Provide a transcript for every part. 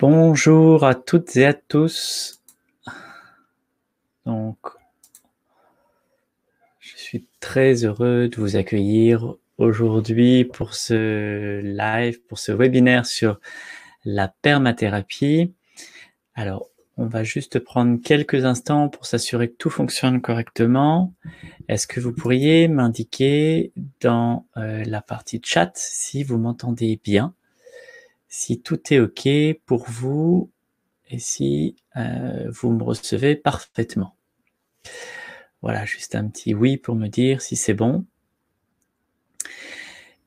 Bonjour à toutes et à tous. Donc, je suis très heureux de vous accueillir aujourd'hui pour ce live, pour ce webinaire sur la permathérapie. Alors, on va juste prendre quelques instants pour s'assurer que tout fonctionne correctement. Est-ce que vous pourriez m'indiquer dans euh, la partie chat si vous m'entendez bien si tout est OK pour vous et si euh, vous me recevez parfaitement. Voilà, juste un petit oui pour me dire si c'est bon.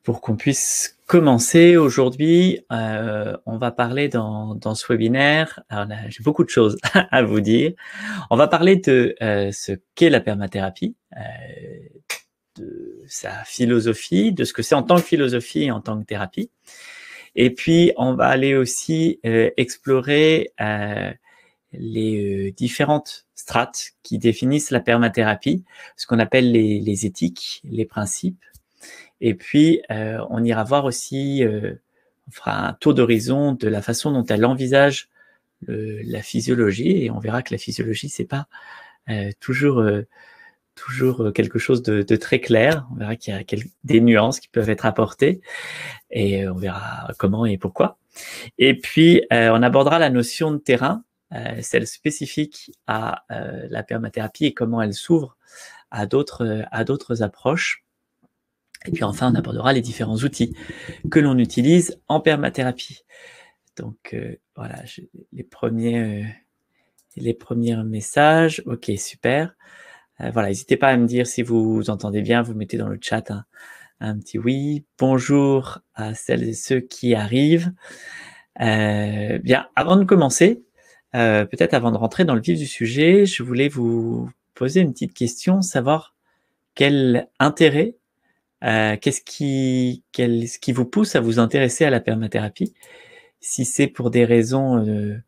Pour qu'on puisse commencer aujourd'hui, euh, on va parler dans, dans ce webinaire, j'ai beaucoup de choses à vous dire, on va parler de euh, ce qu'est la permathérapie, de sa philosophie, de ce que c'est en tant que philosophie et en tant que thérapie, et puis, on va aller aussi euh, explorer euh, les euh, différentes strates qui définissent la permathérapie, ce qu'on appelle les, les, éthiques, les principes. Et puis, euh, on ira voir aussi, on fera un tour d'horizon de la façon dont elle envisage la physiologie, et on verra que la physiologie, c'est pas toujours toujours euh, quelque chose de, très clair. On verra qu'il y a des nuances qui peuvent être apportées et euh, on verra comment et pourquoi. Et puis, euh, on abordera la notion de terrain, celle spécifique à la permathérapie et comment elle s'ouvre à d'autres à d'autres approches. Et puis enfin, on abordera les différents outils que l'on utilise en permathérapie. Donc voilà, les les premiers messages. Ok, super. Euh, voilà, n'hésitez pas à me dire si vous entendez bien, vous mettez dans le chat un, petit oui. Bonjour à celles et ceux qui arrivent. Euh, bien, avant de commencer, euh, peut-être avant de rentrer dans le vif du sujet, je voulais vous poser une petite question, savoir quel intérêt, euh, qu'est-ce qui, quel, ce qui vous pousse à vous intéresser à la permathérapie, si c'est pour des raisons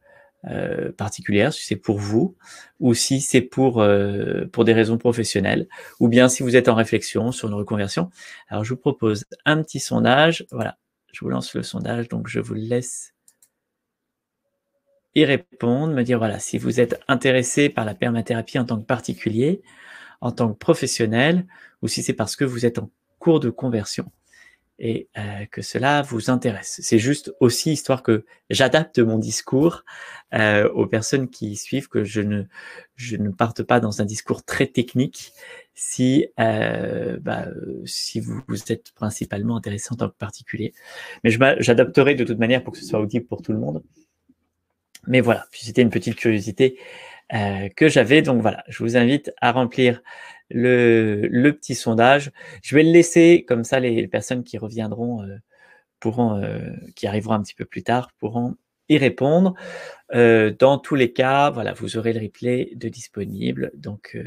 euh, particulière, si c'est pour vous, ou si c'est pour, euh, pour des raisons professionnelles, ou bien si vous êtes en réflexion sur une reconversion. Alors, je vous propose un petit sondage. Voilà, je vous lance le sondage, donc je vous laisse y répondre, me dire, voilà, si vous êtes intéressé par la permathérapie en tant que particulier, en tant que professionnel, ou si c'est parce que vous êtes en cours de conversion et euh, que cela vous intéresse. C'est juste aussi histoire que j'adapte mon discours euh, aux personnes qui suivent, que je ne, je ne parte pas dans un discours très technique. Si, euh, bah, si vous, êtes principalement intéressé en tant que particulier. Mais j'adapterai de toute manière pour que ce soit audible pour tout le monde. Mais voilà, c'était une petite curiosité euh, que j'avais. Donc voilà, je vous invite à remplir le, petit sondage. Je vais le laisser, comme ça les, personnes qui reviendront euh, pourront, euh, qui arriveront un petit peu plus tard, pourront y répondre. Euh, dans tous les cas, voilà, vous aurez le replay de disponible, donc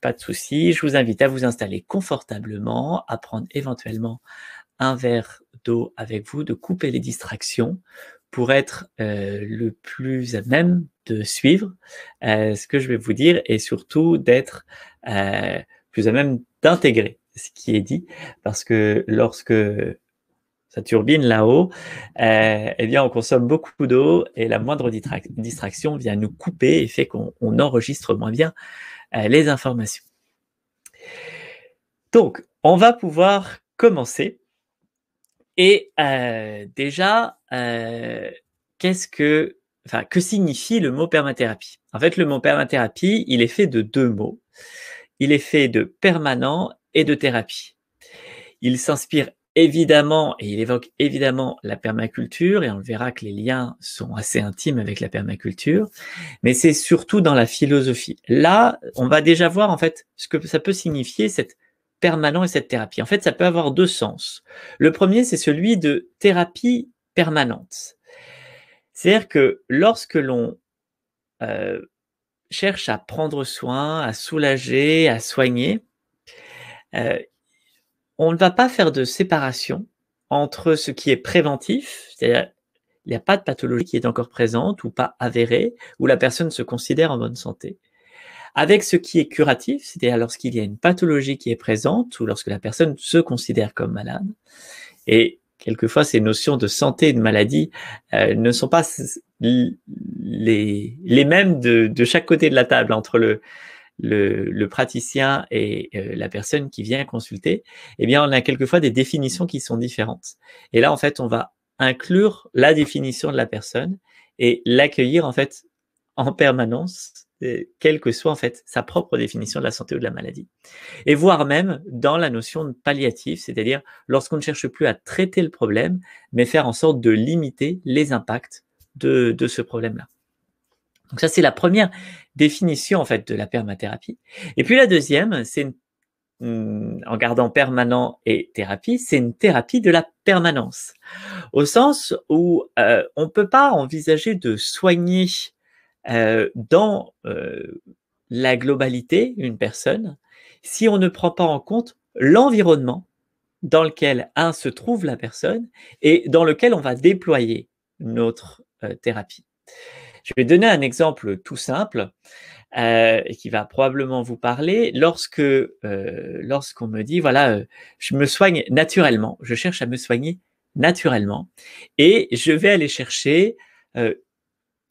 pas de souci. Je vous invite à vous installer confortablement, à prendre éventuellement un verre d'eau avec vous, de couper les distractions pour être euh, le plus à même de suivre euh, ce que je vais vous dire et surtout d'être euh, plus à même d'intégrer ce qui est dit parce que lorsque ça turbine là-haut, eh bien on consomme beaucoup d'eau et la moindre distraction vient nous couper et fait qu'on enregistre moins bien les informations. Donc on va pouvoir commencer et déjà euh, qu'est-ce que, enfin, que signifie le mot permathérapie En fait, le mot permathérapie, il est fait de deux mots. Il est fait de permanent et de thérapie. Il s'inspire évidemment, et il évoque évidemment la permaculture, et on verra que les liens sont assez intimes avec la permaculture, mais c'est surtout dans la philosophie. Là, on va déjà voir en fait ce que ça peut signifier cette permanent et cette thérapie. En fait, ça peut avoir deux sens. Le premier, c'est celui de thérapie permanente. C'est-à-dire que lorsque l'on euh, cherche à prendre soin, à soulager, à soigner, euh, on ne va pas faire de séparation entre ce qui est préventif, c'est-à-dire il n'y a pas de pathologie qui est encore présente ou pas avérée, où la personne se considère en bonne santé. Avec ce qui est curatif, c'est-à-dire lorsqu'il y a une pathologie qui est présente ou lorsque la personne se considère comme malade, et quelquefois ces notions de santé et de maladie euh, ne sont pas les, les mêmes de, de, chaque côté de la table entre le, le, praticien et euh, la personne qui vient consulter, eh bien, on a quelquefois des définitions qui sont différentes. Et là, en fait, on va inclure la définition de la personne et l'accueillir, en fait, en permanence euh, quelle que soit en fait sa propre définition de la santé ou de la maladie. Et voire même dans la notion de c'est-à-dire lorsqu'on ne cherche plus à traiter le problème, mais faire en sorte de limiter les impacts de, ce problème-là. Donc ça, c'est la première définition en fait de la permathérapie. Et puis la deuxième, c'est en gardant permanent et thérapie, c'est une thérapie de la permanence, au sens où euh, on ne peut pas envisager de soigner euh, dans euh, la globalité, une personne, si on ne prend pas en compte l'environnement dans lequel, un, se trouve la personne et dans lequel on va déployer notre euh, thérapie. Je vais donner un exemple tout simple euh, qui va probablement vous parler. Lorsque euh, lorsqu'on me dit voilà, je me soigne naturellement, je cherche à me soigner naturellement et je vais aller chercher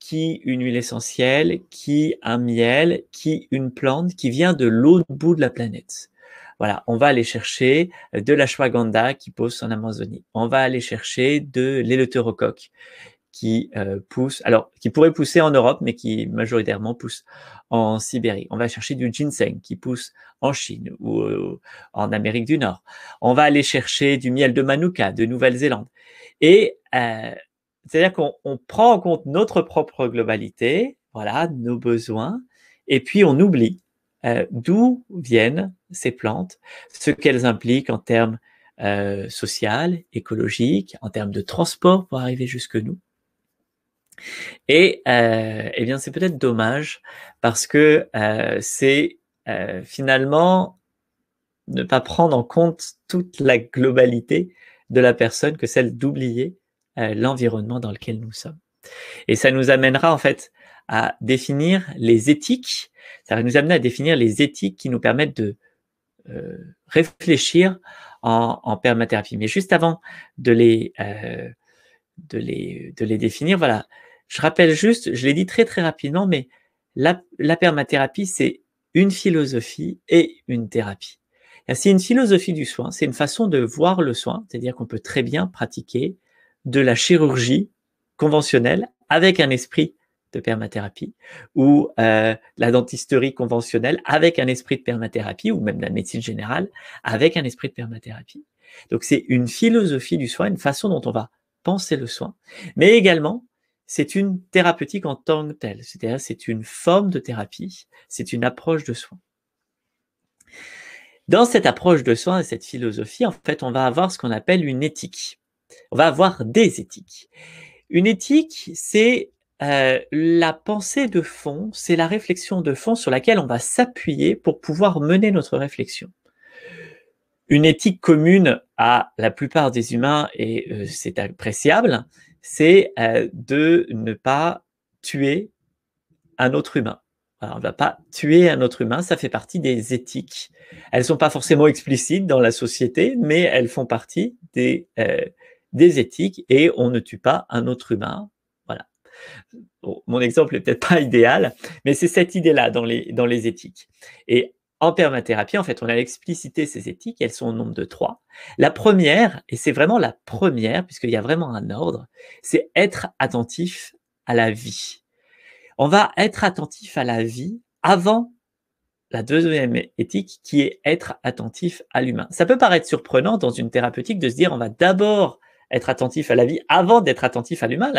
qui une huile essentielle, qui un miel, qui une plante qui vient de l'autre bout de la planète. Voilà, on va aller chercher de la l'ashwagandha qui pousse en Amazonie. On va aller chercher de l'éleutérocoque qui euh, pousse, alors qui pourrait pousser en Europe, mais qui majoritairement pousse en Sibérie. On va chercher du ginseng qui pousse en Chine ou euh, en Amérique du Nord. On va aller chercher du miel de Manuka de Nouvelle-Zélande. Et euh, c'est-à-dire qu'on prend en compte notre propre globalité, voilà, nos besoins, et puis on oublie euh, d'où viennent ces plantes, ce qu'elles impliquent en termes euh, social, écologique, en termes de transport pour arriver jusque nous. Et euh, eh bien, c'est peut-être dommage parce que euh, c'est finalement ne pas prendre en compte toute la globalité de la personne que celle d'oublier euh, l'environnement dans lequel nous sommes. Et ça nous amènera en fait à définir les éthiques, ça va nous amener à définir les éthiques qui nous permettent de euh, réfléchir en, en, permathérapie. Mais juste avant de les, euh, de les, de les définir, voilà, je rappelle juste, je l'ai dit très très rapidement, mais la, la permathérapie, c'est une philosophie et une thérapie. C'est une philosophie du soin, c'est une façon de voir le soin, c'est-à-dire qu'on peut très bien pratiquer de la chirurgie conventionnelle avec un esprit de permathérapie ou euh, la dentisterie conventionnelle avec un esprit de permathérapie ou même la médecine générale avec un esprit de permathérapie. Donc c'est une philosophie du soin, une façon dont on va penser le soin, mais également c'est une thérapeutique en tant que telle, c'est-à-dire c'est une forme de thérapie, c'est une approche de soin. Dans cette approche de soin et cette philosophie, en fait, on va avoir ce qu'on appelle une éthique. On va avoir des éthiques. Une éthique, c'est euh, la pensée de fond, c'est la réflexion de fond sur laquelle on va s'appuyer pour pouvoir mener notre réflexion. Une éthique commune à la plupart des humains, et euh, c'est appréciable, c'est euh, de ne pas tuer un autre humain. on ne va pas tuer un autre humain, ça fait partie des éthiques. Elles ne sont pas forcément explicites dans la société, mais elles font partie des, des éthiques et on ne tue pas un autre humain. Voilà. mon exemple n'est peut-être pas idéal, mais c'est cette idée-là dans les, dans les éthiques. Et en permathérapie, en fait, on a explicité ces éthiques, elles sont au nombre de trois. La première, et c'est vraiment la première, puisqu'il y a vraiment un ordre, c'est être attentif à la vie. On va être attentif à la vie avant la deuxième éthique qui est être attentif à l'humain. Ça peut paraître surprenant dans une thérapeutique de se dire on va d'abord être attentif à la vie avant d'être attentif à l'humain.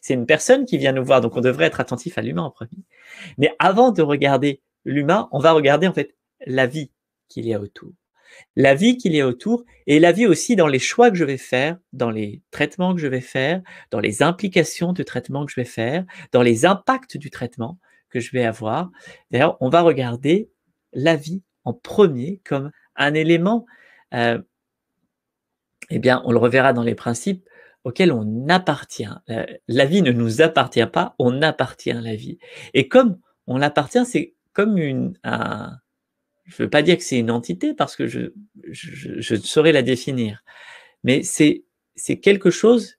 C'est une personne qui vient nous voir, donc on devrait être attentif à l'humain en premier. Mais avant de regarder l'humain, on va regarder en fait la vie qu'il y a autour. La vie qu'il y a autour et la vie aussi dans les choix que je vais faire, dans les traitements que je vais faire, dans les implications de traitement que je vais faire, dans les impacts du traitement que je vais avoir. D'ailleurs, on va regarder la vie en premier comme un élément euh, eh bien, on le reverra dans les principes auxquels on appartient. La, vie ne nous appartient pas, on appartient à la vie. Et comme on l'appartient, c'est comme une, je ne veux pas dire que c'est une entité parce que je, je, saurais la définir, mais c'est, c'est quelque chose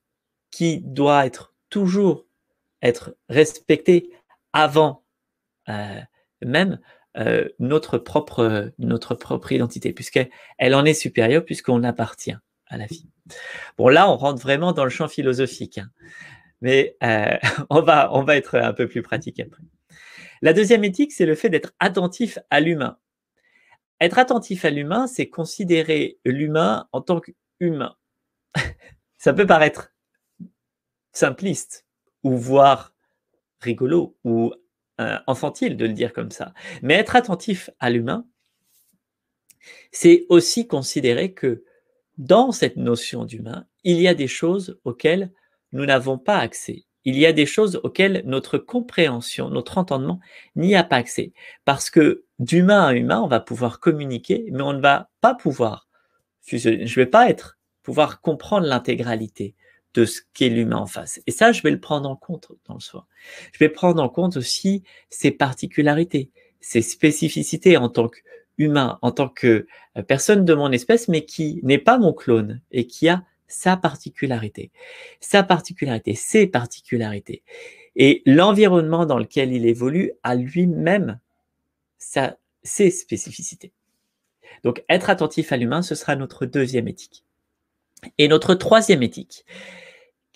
qui doit être toujours être respecté avant euh, même euh, notre, propre, notre propre identité, puisqu'elle elle en est supérieure, puisqu'on appartient à la vie. Bon, là, on rentre vraiment dans le champ philosophique, hein. mais euh, on, va, on va être un peu plus pratique après. La deuxième éthique, c'est le fait d'être attentif à l'humain. Être attentif à l'humain, c'est considérer l'humain en tant qu'humain. Ça peut paraître simpliste ou voire rigolo ou euh, de le dire comme ça. Mais être attentif à l'humain, c'est aussi considérer que dans cette notion d'humain, il y a des choses auxquelles nous n'avons pas accès. Il y a des choses auxquelles notre compréhension, notre entendement n'y a pas accès. Parce que d'humain à humain, on va pouvoir communiquer, mais on ne va pas pouvoir, je ne vais pas être, pouvoir comprendre l'intégralité de ce qu'est l'humain en face. Et ça, je vais le prendre en compte dans le soin. Je vais prendre en compte aussi ses particularités, ses spécificités en tant que humain, en tant que euh, personne de mon espèce, mais qui n'est pas mon clone et qui a sa particularité, sa particularité, ses particularités. Et l'environnement dans lequel il évolue a lui-même ses spécificités. Donc être attentif à l'humain, ce sera notre deuxième éthique. Et notre troisième éthique,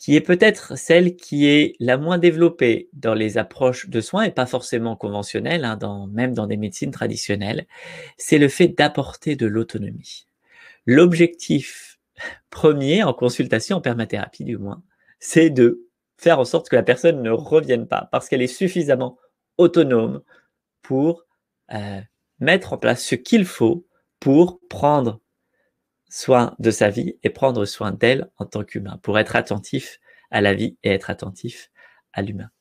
qui est peut-être celle qui est la moins développée dans les approches de soins et pas forcément conventionnelles, hein, dans, même dans des médecines traditionnelles, c'est le fait d'apporter de l'autonomie. L'objectif premier en consultation, en permathérapie du moins, c'est de faire en sorte que la personne ne revienne pas parce qu'elle est suffisamment autonome pour euh, mettre en place ce qu'il faut pour prendre soin de sa vie et prendre soin d'elle en tant qu'humain, pour être attentif à la vie et être attentif à l'humain.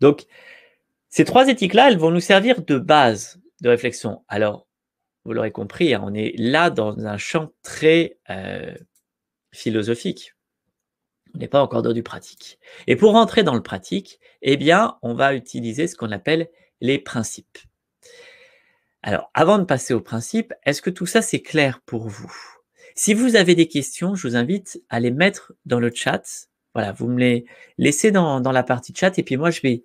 Donc, ces trois éthiques-là, elles vont nous servir de base de réflexion. Alors, vous l'aurez compris, hein, on est là dans un champ très euh, philosophique. On n'est pas encore dans du pratique. Et pour rentrer dans le pratique, eh bien, on va utiliser ce qu'on appelle les principes. Alors, avant de passer aux principes, est-ce que tout ça, c'est clair pour vous si vous avez des questions, je vous invite à les mettre dans le chat. Voilà, vous me les laissez dans, dans la partie chat et puis moi, je vais,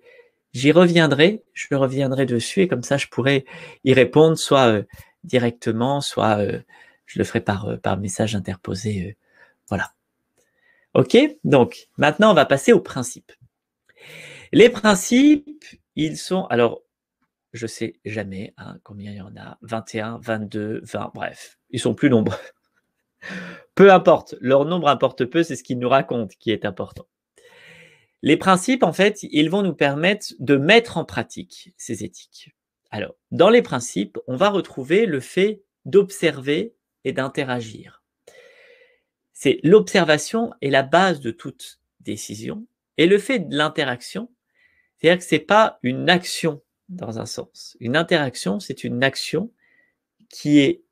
j'y reviendrai, je reviendrai dessus et comme ça, je pourrai y répondre soit euh, directement, soit euh, je le ferai par, euh, par message interposé. voilà. OK Donc, maintenant, on va passer aux principes. Les principes, ils sont, alors, je sais jamais hein, combien il y en a, 21, 22, 20, bref, ils sont plus nombreux. Peu importe, leur nombre importe peu, c'est ce qu'ils nous racontent qui est important. Les principes, en fait, ils vont nous permettre de mettre en pratique ces éthiques. Alors, dans les principes, on va retrouver le fait d'observer et d'interagir. C'est l'observation est la base de toute décision et le fait de l'interaction, c'est-à-dire que c'est pas une action dans un sens. Une interaction, c'est une action qui est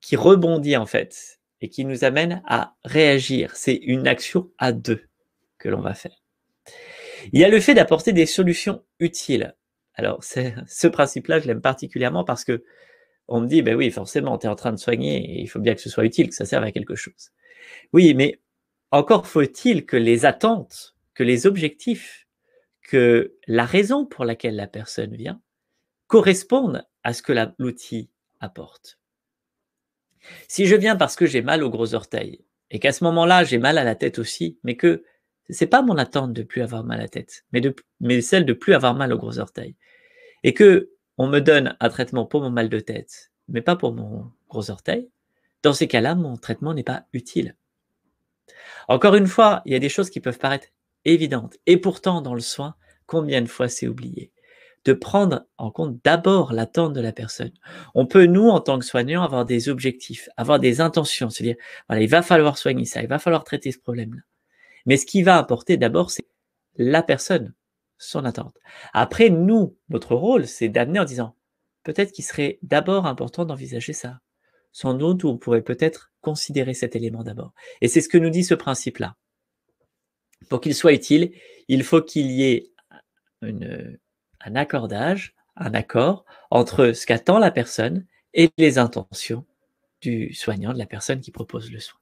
qui rebondit en fait et qui nous amène à réagir. C'est une action à deux que l'on va faire. Il y a le fait d'apporter des solutions utiles. Alors, ce principe-là, je l'aime particulièrement parce que on me dit, ben oui, forcément, tu es en train de soigner et il faut bien que ce soit utile, que ça serve à quelque chose. Oui, mais encore faut-il que les attentes, que les objectifs, que la raison pour laquelle la personne vient correspondent à ce que l'outil apporte. Si je viens parce que j'ai mal au gros orteil et qu'à ce moment-là, j'ai mal à la tête aussi, mais que c'est pas mon attente de plus avoir mal à la tête, mais, mais celle de plus avoir mal au gros orteil. Et que on me donne un traitement pour mon mal de tête, mais pas pour mon gros orteil, dans ces cas-là, mon traitement n'est pas utile. Encore une fois, il y a des choses qui peuvent paraître évidentes, et pourtant, dans le soin, combien de fois c'est oublié de prendre en compte d'abord l'attente de la personne. On peut, nous, en tant que soignants, avoir des objectifs, avoir des intentions, à dire, voilà, il va falloir soigner ça, il va falloir traiter ce problème-là. Mais ce qui va apporter d'abord, c'est la personne, son attente. Après, nous, notre rôle, c'est d'amener en disant, peut-être qu'il serait d'abord important d'envisager ça. Sans doute, on pourrait peut-être considérer cet élément d'abord. Et c'est ce que nous dit ce principe-là. Pour qu'il soit utile, il faut qu'il y ait une, un accordage, un accord entre ce qu'attend la personne et les intentions du soignant, de la personne qui propose le soin.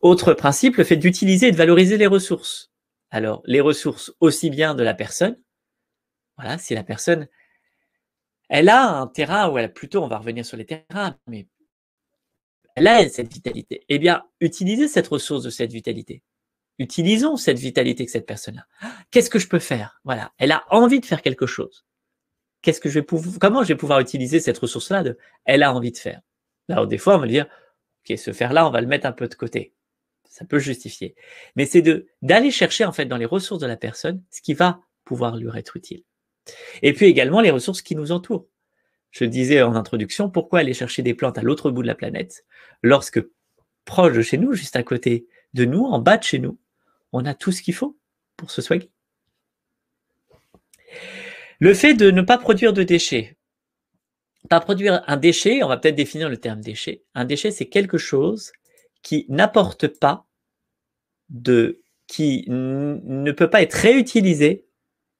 Autre principe, le fait d'utiliser et de valoriser les ressources. Alors, les ressources aussi bien de la personne, voilà, si la personne, elle a un terrain, ou elle a plutôt, on va revenir sur les terrains, mais elle a cette vitalité. Eh bien, utiliser cette ressource de cette vitalité utilisons cette vitalité que cette personne là Qu'est-ce que je peux faire Voilà, elle a envie de faire quelque chose. Qu'est-ce que je vais pouvoir, comment je vais pouvoir utiliser cette ressource-là de elle a envie de faire Là, des fois, on va dire, ok, ce faire-là, on va le mettre un peu de côté. Ça peut justifier. Mais c'est de d'aller chercher en fait dans les ressources de la personne ce qui va pouvoir lui être utile. Et puis également les ressources qui nous entourent. Je disais en introduction pourquoi aller chercher des plantes à l'autre bout de la planète lorsque proche de chez nous, juste à côté de nous, en bas de chez nous, on a tout ce qu'il faut pour se soigner. Le fait de ne pas produire de déchets. Pas produire un déchet, on va peut-être définir le terme déchet. Un déchet, c'est quelque chose qui n'apporte pas de, qui ne peut pas être réutilisé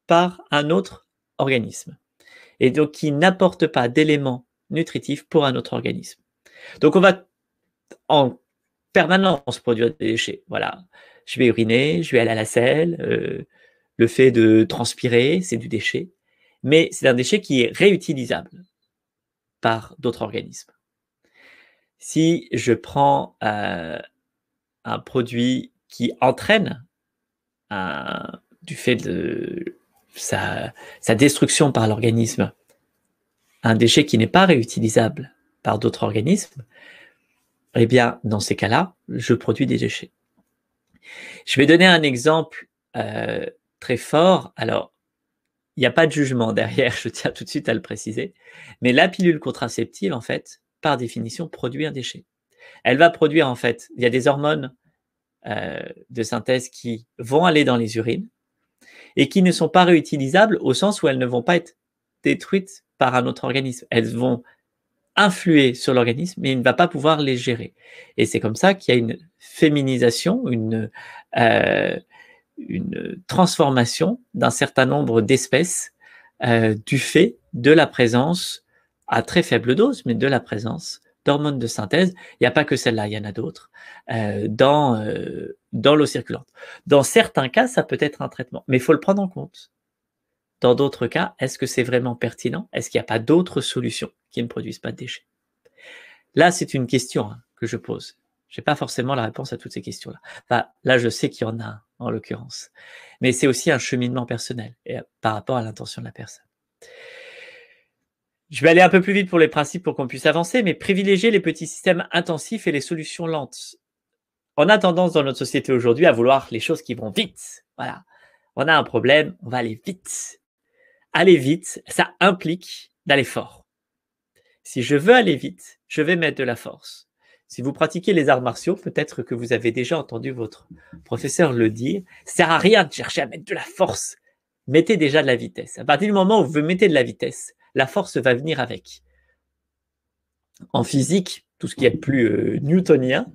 par un autre organisme. Et donc qui n'apporte pas d'éléments nutritifs pour un autre organisme. Donc on va en permanence produire des déchets. Voilà je vais uriner, je vais aller à la selle. Euh, le fait de transpirer, c'est du déchet. Mais c'est un déchet qui est réutilisable par d'autres organismes. Si je prends euh, un produit qui entraîne euh, du fait de sa, sa destruction par l'organisme, un déchet qui n'est pas réutilisable par d'autres organismes, eh bien, dans ces cas-là, je produis des déchets. Je vais donner un exemple euh, très fort. Alors, il n'y a pas de jugement derrière, je tiens tout de suite à le préciser. Mais la pilule contraceptive, en fait, par définition, produit un déchet. Elle va produire, en fait, il y a des hormones euh, de synthèse qui vont aller dans les urines et qui ne sont pas réutilisables au sens où elles ne vont pas être détruites par un autre organisme. Elles vont influer sur l'organisme, mais il ne va pas pouvoir les gérer. Et c'est comme ça qu'il y a une féminisation, une, euh, une transformation d'un certain nombre d'espèces euh, du fait de la présence, à très faible dose, mais de la présence d'hormones de synthèse. Il n'y a pas que celle-là, il y en a d'autres euh, dans, dans l'eau circulante. Dans certains cas, ça peut être un traitement, mais il faut le prendre en compte. Dans d'autres cas, est-ce que c'est vraiment pertinent Est-ce qu'il n'y a pas d'autres solutions qui ne produisent pas de déchets Là, c'est une question hein, que je pose. Je n'ai pas forcément la réponse à toutes ces questions-là. là, je sais qu'il y en a, en l'occurrence. Mais c'est aussi un cheminement personnel et euh, par rapport à l'intention de la personne. Je vais aller un peu plus vite pour les principes pour qu'on puisse avancer, mais privilégier les petits systèmes intensifs et les solutions lentes. On a tendance dans notre société aujourd'hui à vouloir les choses qui vont vite. Voilà. On a un problème, on va aller vite aller vite, ça implique d'aller fort. Si je veux aller vite, je vais mettre de la force. Si vous pratiquez les arts martiaux, peut-être que vous avez déjà entendu votre professeur le dire, ça sert à rien de chercher à mettre de la force. Mettez déjà de la vitesse. À partir du moment où vous mettez de la vitesse, la force va venir avec. En physique, tout ce qui est plus euh, newtonien,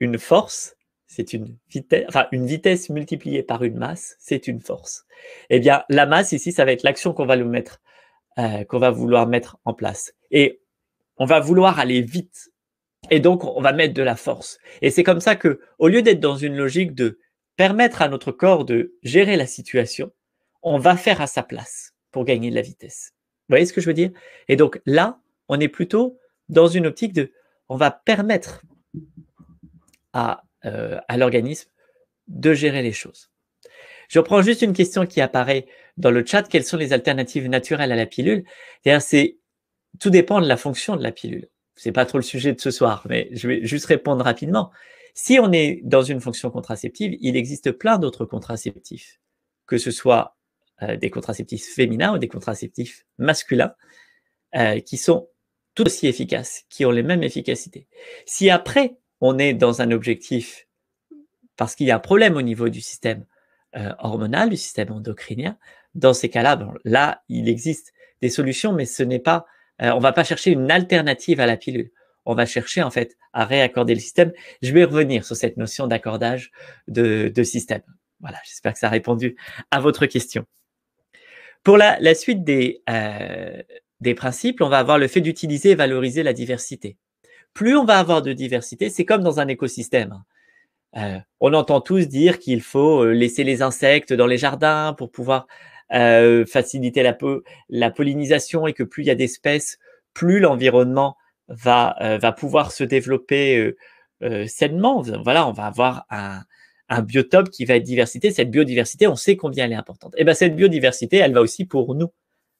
une force, c'est une vitesse, une vitesse multipliée par une masse, c'est une force. Eh bien, la masse ici, ça va être l'action qu'on va le mettre, euh, qu'on va vouloir mettre en place. Et on va vouloir aller vite. Et donc, on va mettre de la force. Et c'est comme ça que, au lieu d'être dans une logique de permettre à notre corps de gérer la situation, on va faire à sa place pour gagner de la vitesse. Vous voyez ce que je veux dire Et donc là, on est plutôt dans une optique de, on va permettre à euh, à l'organisme de gérer les choses. Je reprends juste une question qui apparaît dans le chat. Quelles sont les alternatives naturelles à la pilule C'est tout dépend de la fonction de la pilule. C'est pas trop le sujet de ce soir, mais je vais juste répondre rapidement. Si on est dans une fonction contraceptive, il existe plein d'autres contraceptifs, que ce soit euh, des contraceptifs féminins ou des contraceptifs masculins, euh, qui sont tout aussi efficaces, qui ont les mêmes efficacités. Si après, on est dans un objectif parce qu'il y a un problème au niveau du système euh, hormonal, du système endocrinien. Dans ces cas-là, bon, là, il existe des solutions, mais ce n'est pas, euh, on va pas chercher une alternative à la pilule. On va chercher en fait à réaccorder le système. Je vais revenir sur cette notion d'accordage de, système. Voilà, j'espère que ça a répondu à votre question. Pour la, suite des, euh, des principes, on va avoir le fait d'utiliser et valoriser la diversité plus on va avoir de diversité, c'est comme dans un écosystème. Hein. Euh, on entend tous dire qu'il faut euh, laisser les insectes dans les jardins pour pouvoir euh, faciliter la, la, pollinisation et que plus il y a d'espèces, plus l'environnement va, va pouvoir se développer sainement. Voilà, on va avoir un, biotope qui va être diversité. Cette biodiversité, on sait combien elle est importante. Et eh bien, cette biodiversité, elle va aussi pour nous,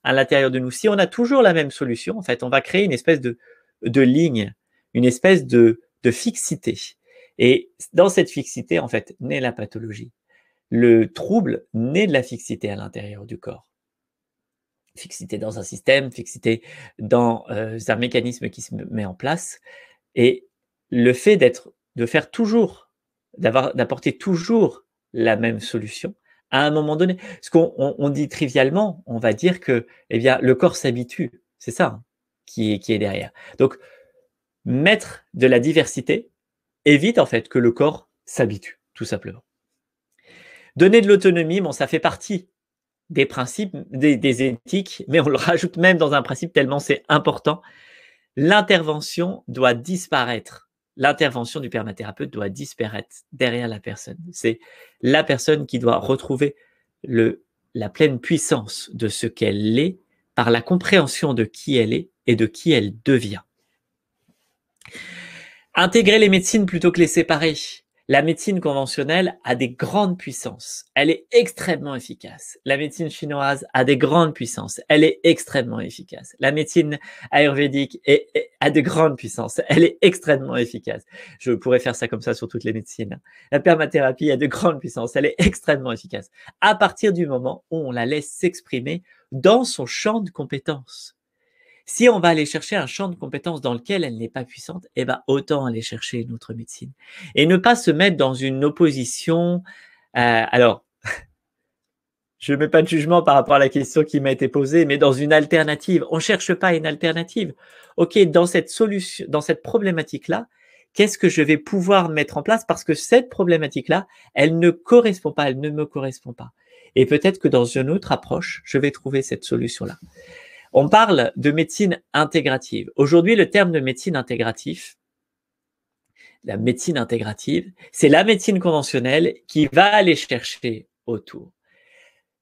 à l'intérieur de nous. Si on a toujours la même solution, en fait, on va créer une espèce de, de ligne une espèce de, de fixité. Et dans cette fixité, en fait, naît la pathologie. Le trouble naît de la fixité à l'intérieur du corps fixité dans un système, fixité dans euh, un mécanisme qui se met en place. Et le fait d'être, de faire toujours, d'avoir, d'apporter toujours la même solution, à un moment donné, ce qu'on on, dit trivialement, on va dire que, eh bien, le corps s'habitue. C'est ça hein, qui, est, qui est derrière. Donc, mettre de la diversité évite en fait que le corps s'habitue, tout simplement. Donner de l'autonomie, bon, ça fait partie des principes, des, éthiques, mais on le rajoute même dans un principe tellement c'est important. L'intervention doit disparaître. L'intervention du permathérapeute doit disparaître derrière la personne. C'est la personne qui doit retrouver le, la pleine puissance de ce qu'elle est par la compréhension de qui elle est et de qui elle devient. Intégrer les médecines plutôt que les séparer. La médecine conventionnelle a des grandes puissances. Elle est extrêmement efficace. La médecine chinoise a des grandes puissances. Elle est extrêmement efficace. La médecine ayurvédique a de grandes puissances. Elle est extrêmement efficace. Je pourrais faire ça comme ça sur toutes les médecines. La permathérapie a de grandes puissances. Elle est extrêmement efficace. À partir du moment où on la laisse s'exprimer dans son champ de compétences. Si on va aller chercher un champ de compétences dans lequel elle n'est pas puissante, eh ben, autant aller chercher une autre médecine. Et ne pas se mettre dans une opposition. Euh, alors, je ne mets pas de jugement par rapport à la question qui m'a été posée, mais dans une alternative. On ne cherche pas une alternative. OK, dans cette solution, dans cette problématique-là, qu'est-ce que je vais pouvoir mettre en place parce que cette problématique-là, elle ne correspond pas, elle ne me correspond pas. Et peut-être que dans une autre approche, je vais trouver cette solution-là. On parle de médecine intégrative. Aujourd'hui, le terme de médecine intégrative, la médecine intégrative, c'est la médecine conventionnelle qui va aller chercher autour.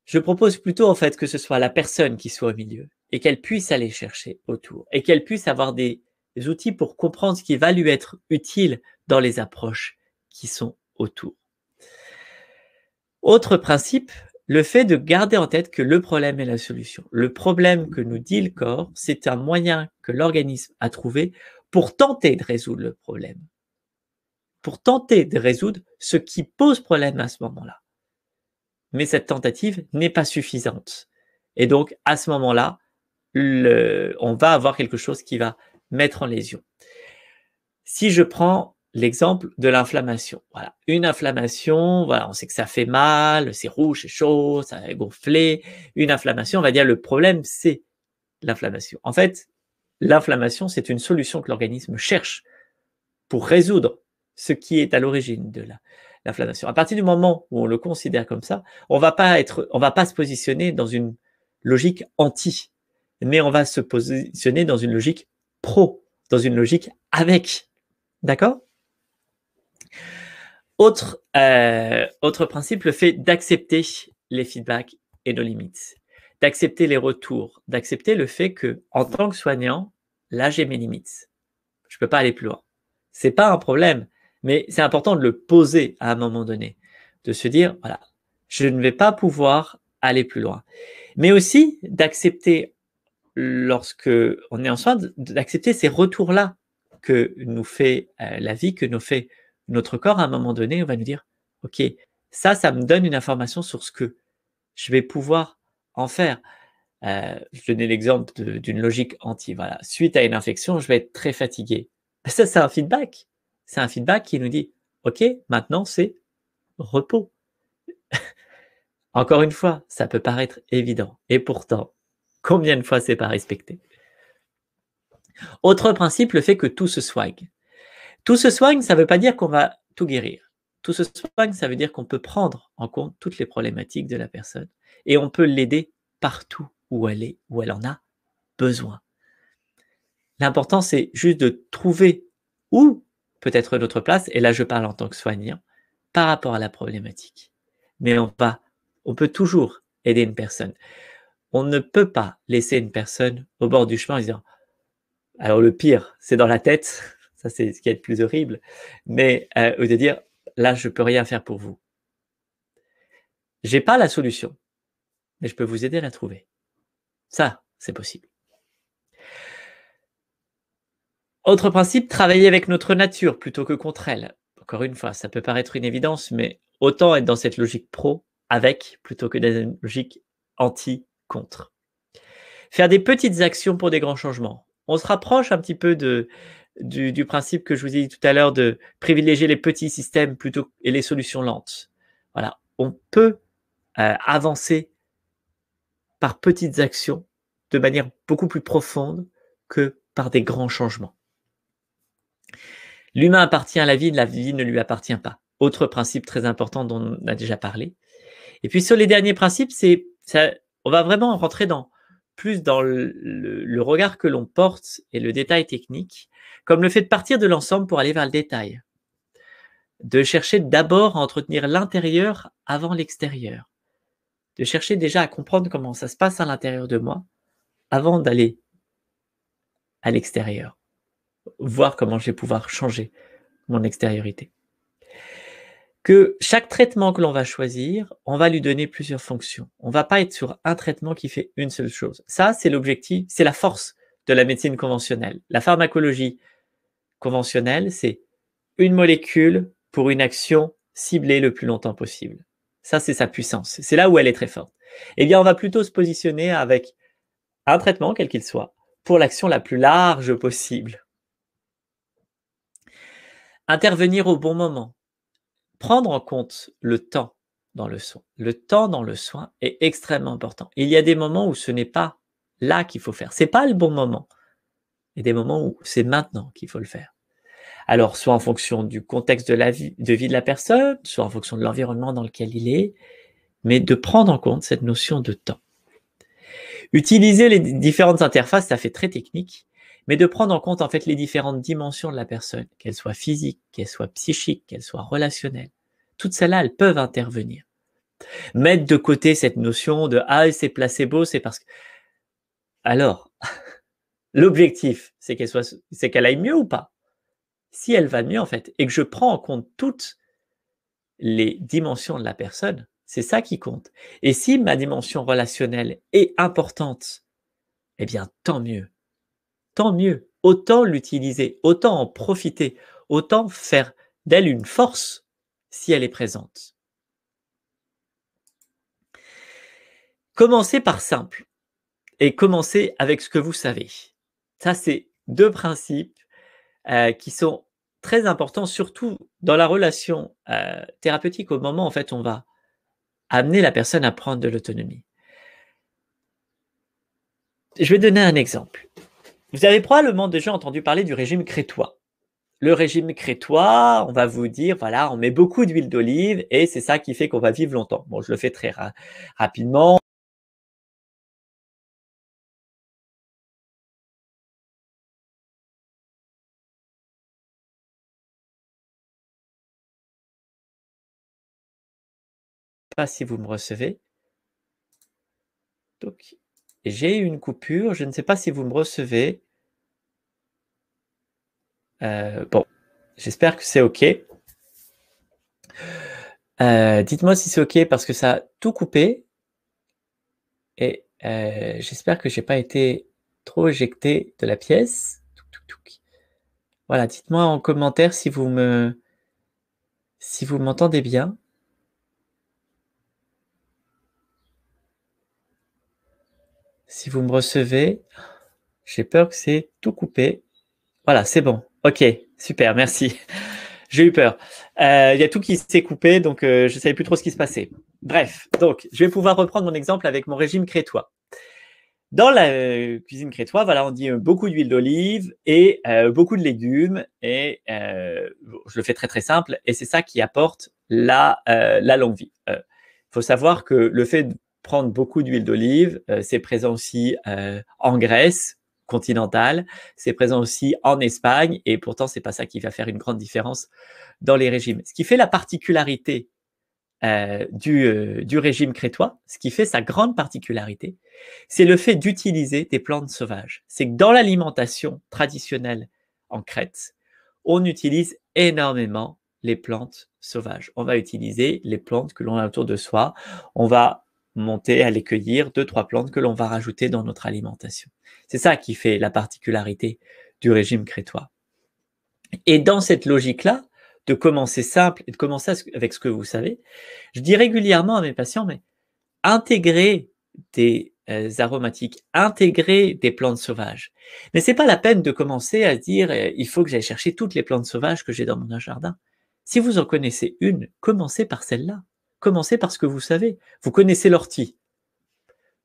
Je propose plutôt en fait que ce soit la personne qui soit au milieu et qu'elle puisse aller chercher autour et qu'elle puisse avoir des outils pour comprendre ce qui va lui être utile dans les approches qui sont autour. Autre principe, le fait de garder en tête que le problème est la solution. Le problème que nous dit le corps, c'est un moyen que l'organisme a trouvé pour tenter de résoudre le problème. Pour tenter de résoudre ce qui pose problème à ce moment-là. Mais cette tentative n'est pas suffisante. Et donc, à ce moment-là, on va avoir quelque chose qui va mettre en lésion. Si je prends l'exemple de l'inflammation. Voilà, une inflammation, voilà, on sait que ça fait mal, c'est rouge, c'est chaud, ça va gonflé. Une inflammation, on va dire le problème, c'est l'inflammation. En fait, l'inflammation, c'est une solution que l'organisme cherche pour résoudre ce qui est à l'origine de l'inflammation. À partir du moment où on le considère comme ça, on va pas être, on va pas se positionner dans une logique anti, mais on va se positionner dans une logique pro, dans une logique avec. D'accord autre, euh, autre principe, le fait d'accepter les feedbacks et nos limites, d'accepter les retours, d'accepter le fait que, en tant que soignant, là j'ai mes limites. Je ne peux pas aller plus loin. C'est pas un problème, mais c'est important de le poser à un moment donné, de se dire voilà, je ne vais pas pouvoir aller plus loin. Mais aussi d'accepter lorsque on est en soins, d'accepter ces retours-là que nous fait euh, la vie, que nous fait notre corps, à un moment donné, va nous dire, OK, ça, ça me donne une information sur ce que je vais pouvoir en faire. Euh, je donnais l'exemple d'une logique anti. Voilà. Suite à une infection, je vais être très fatigué. Ça, c'est un feedback. C'est un feedback qui nous dit, OK, maintenant, c'est repos. Encore une fois, ça peut paraître évident. Et pourtant, combien de fois c'est pas respecté Autre principe, le fait que tout se swag. Tout se soigne, ça ne veut pas dire qu'on va tout guérir. Tout se soigne, ça veut dire qu'on peut prendre en compte toutes les problématiques de la personne et on peut l'aider partout où elle est, où elle en a besoin. L'important, c'est juste de trouver où peut être notre place, et là je parle en tant que soignant, par rapport à la problématique. Mais on, va, on peut toujours aider une personne. On ne peut pas laisser une personne au bord du chemin en disant, alors le pire, c'est dans la tête, ça, c'est ce qui est le plus horrible. Mais euh, de dire, là, je ne peux rien faire pour vous. Je n'ai pas la solution, mais je peux vous aider à la trouver. Ça, c'est possible. Autre principe, travailler avec notre nature plutôt que contre elle. Encore une fois, ça peut paraître une évidence, mais autant être dans cette logique pro avec plutôt que dans une logique anti-contre. Faire des petites actions pour des grands changements. On se rapproche un petit peu de, du, principe que je vous ai dit tout à l'heure de privilégier les petits systèmes plutôt et les solutions lentes. Voilà, on peut euh, avancer par petites actions de manière beaucoup plus profonde que par des grands changements. L'humain appartient à la vie, la vie ne lui appartient pas. Autre principe très important dont on a déjà parlé. Et puis sur les derniers principes, c'est ça, on va vraiment rentrer dans plus dans le regard que l'on porte et le détail technique comme le fait de partir de l'ensemble pour aller vers le détail, de chercher d'abord à entretenir l'intérieur avant l'extérieur, de chercher déjà à comprendre comment ça se passe à l'intérieur de moi avant d'aller à l'extérieur, voir comment je vais pouvoir changer mon extériorité. Que chaque traitement que l'on va choisir, on va lui donner plusieurs fonctions. On va pas être sur un traitement qui fait une seule chose. Ça, c'est l'objectif, c'est la force de la médecine conventionnelle. La pharmacologie, Conventionnel, c'est une molécule pour une action ciblée le plus longtemps possible. Ça, c'est sa puissance. C'est là où elle est très forte. Eh bien, on va plutôt se positionner avec un traitement, quel qu'il soit, pour l'action la plus large possible. Intervenir au bon moment. Prendre en compte le temps dans le soin. Le temps dans le soin est extrêmement important. Il y a des moments où ce n'est pas là qu'il faut faire. Ce n'est pas le bon moment. Il y a des moments où c'est maintenant qu'il faut le faire. Alors, soit en fonction du contexte de, la vie, de vie de la personne, soit en fonction de l'environnement dans lequel il est, mais de prendre en compte cette notion de temps. Utiliser les différentes interfaces, ça fait très technique, mais de prendre en compte en fait les différentes dimensions de la personne, qu'elles soient physiques, qu'elles soient psychiques, qu'elles soient relationnelles. Toutes celles-là, elles peuvent intervenir. Mettre de côté cette notion de ah c'est placebo, c'est parce que alors l'objectif c'est qu'elle soit c'est qu'elle aille mieux ou pas si elle va mieux en fait, et que je prends en compte toutes les dimensions de la personne, c'est ça qui compte. Et si ma dimension relationnelle est importante, eh bien tant mieux. Tant mieux. Autant l'utiliser, autant en profiter, autant faire d'elle une force si elle est présente. Commencez par simple et commencez avec ce que vous savez. Ça, c'est deux principes euh, qui sont très importants, surtout dans la relation euh, thérapeutique, au moment où en fait on va amener la personne à prendre de l'autonomie. Je vais donner un exemple. Vous avez probablement déjà entendu parler du régime crétois. Le régime crétois, on va vous dire, voilà, on met beaucoup d'huile d'olive et c'est ça qui fait qu'on va vivre longtemps. Bon, je le fais très rapidement. pas si vous me recevez. Donc, j'ai une coupure. Je ne sais pas si vous me recevez. Euh, bon, j'espère que c'est OK. Euh, dites-moi si c'est OK parce que ça a tout coupé. Et euh, j'espère que je n'ai pas été trop éjecté de la pièce. Voilà, dites-moi en commentaire si vous me si vous m'entendez bien. Si vous me recevez, j'ai peur que c'est tout coupé. Voilà, c'est bon. Ok, super, merci. J'ai eu peur. Euh, il y a tout qui s'est coupé, donc euh, je ne savais plus trop ce qui se passait. Bref, donc je vais pouvoir reprendre mon exemple avec mon régime crétois. Dans la euh, cuisine crétoise, voilà, on dit beaucoup d'huile d'olive et beaucoup de légumes. Et je le fais très très simple, et c'est ça qui apporte la, la longue vie. Il faut savoir que le fait prendre beaucoup d'huile d'olive. Euh, c'est présent aussi euh, en Grèce continentale, c'est présent aussi en Espagne, et pourtant c'est pas ça qui va faire une grande différence dans les régimes. Ce qui fait la particularité euh, du, euh, du régime crétois, ce qui fait sa grande particularité, c'est le fait d'utiliser des plantes sauvages. C'est que dans l'alimentation traditionnelle en Crète, on utilise énormément les plantes sauvages. On va utiliser les plantes que l'on a autour de soi. On va monter, aller cueillir deux, trois plantes que l'on va rajouter dans notre alimentation. C'est ça qui fait la particularité du régime crétois. Et dans cette logique-là, de commencer simple et de commencer avec ce que vous savez, je dis régulièrement à mes patients, mais intégrer des euh, aromatiques, intégrer des plantes sauvages. Mais c'est pas la peine de commencer à dire, euh, il faut que j'aille chercher toutes les plantes sauvages que j'ai dans mon jardin. Si vous en connaissez une, commencez par celle-là. Commencez par ce que vous savez. Vous connaissez l'ortie.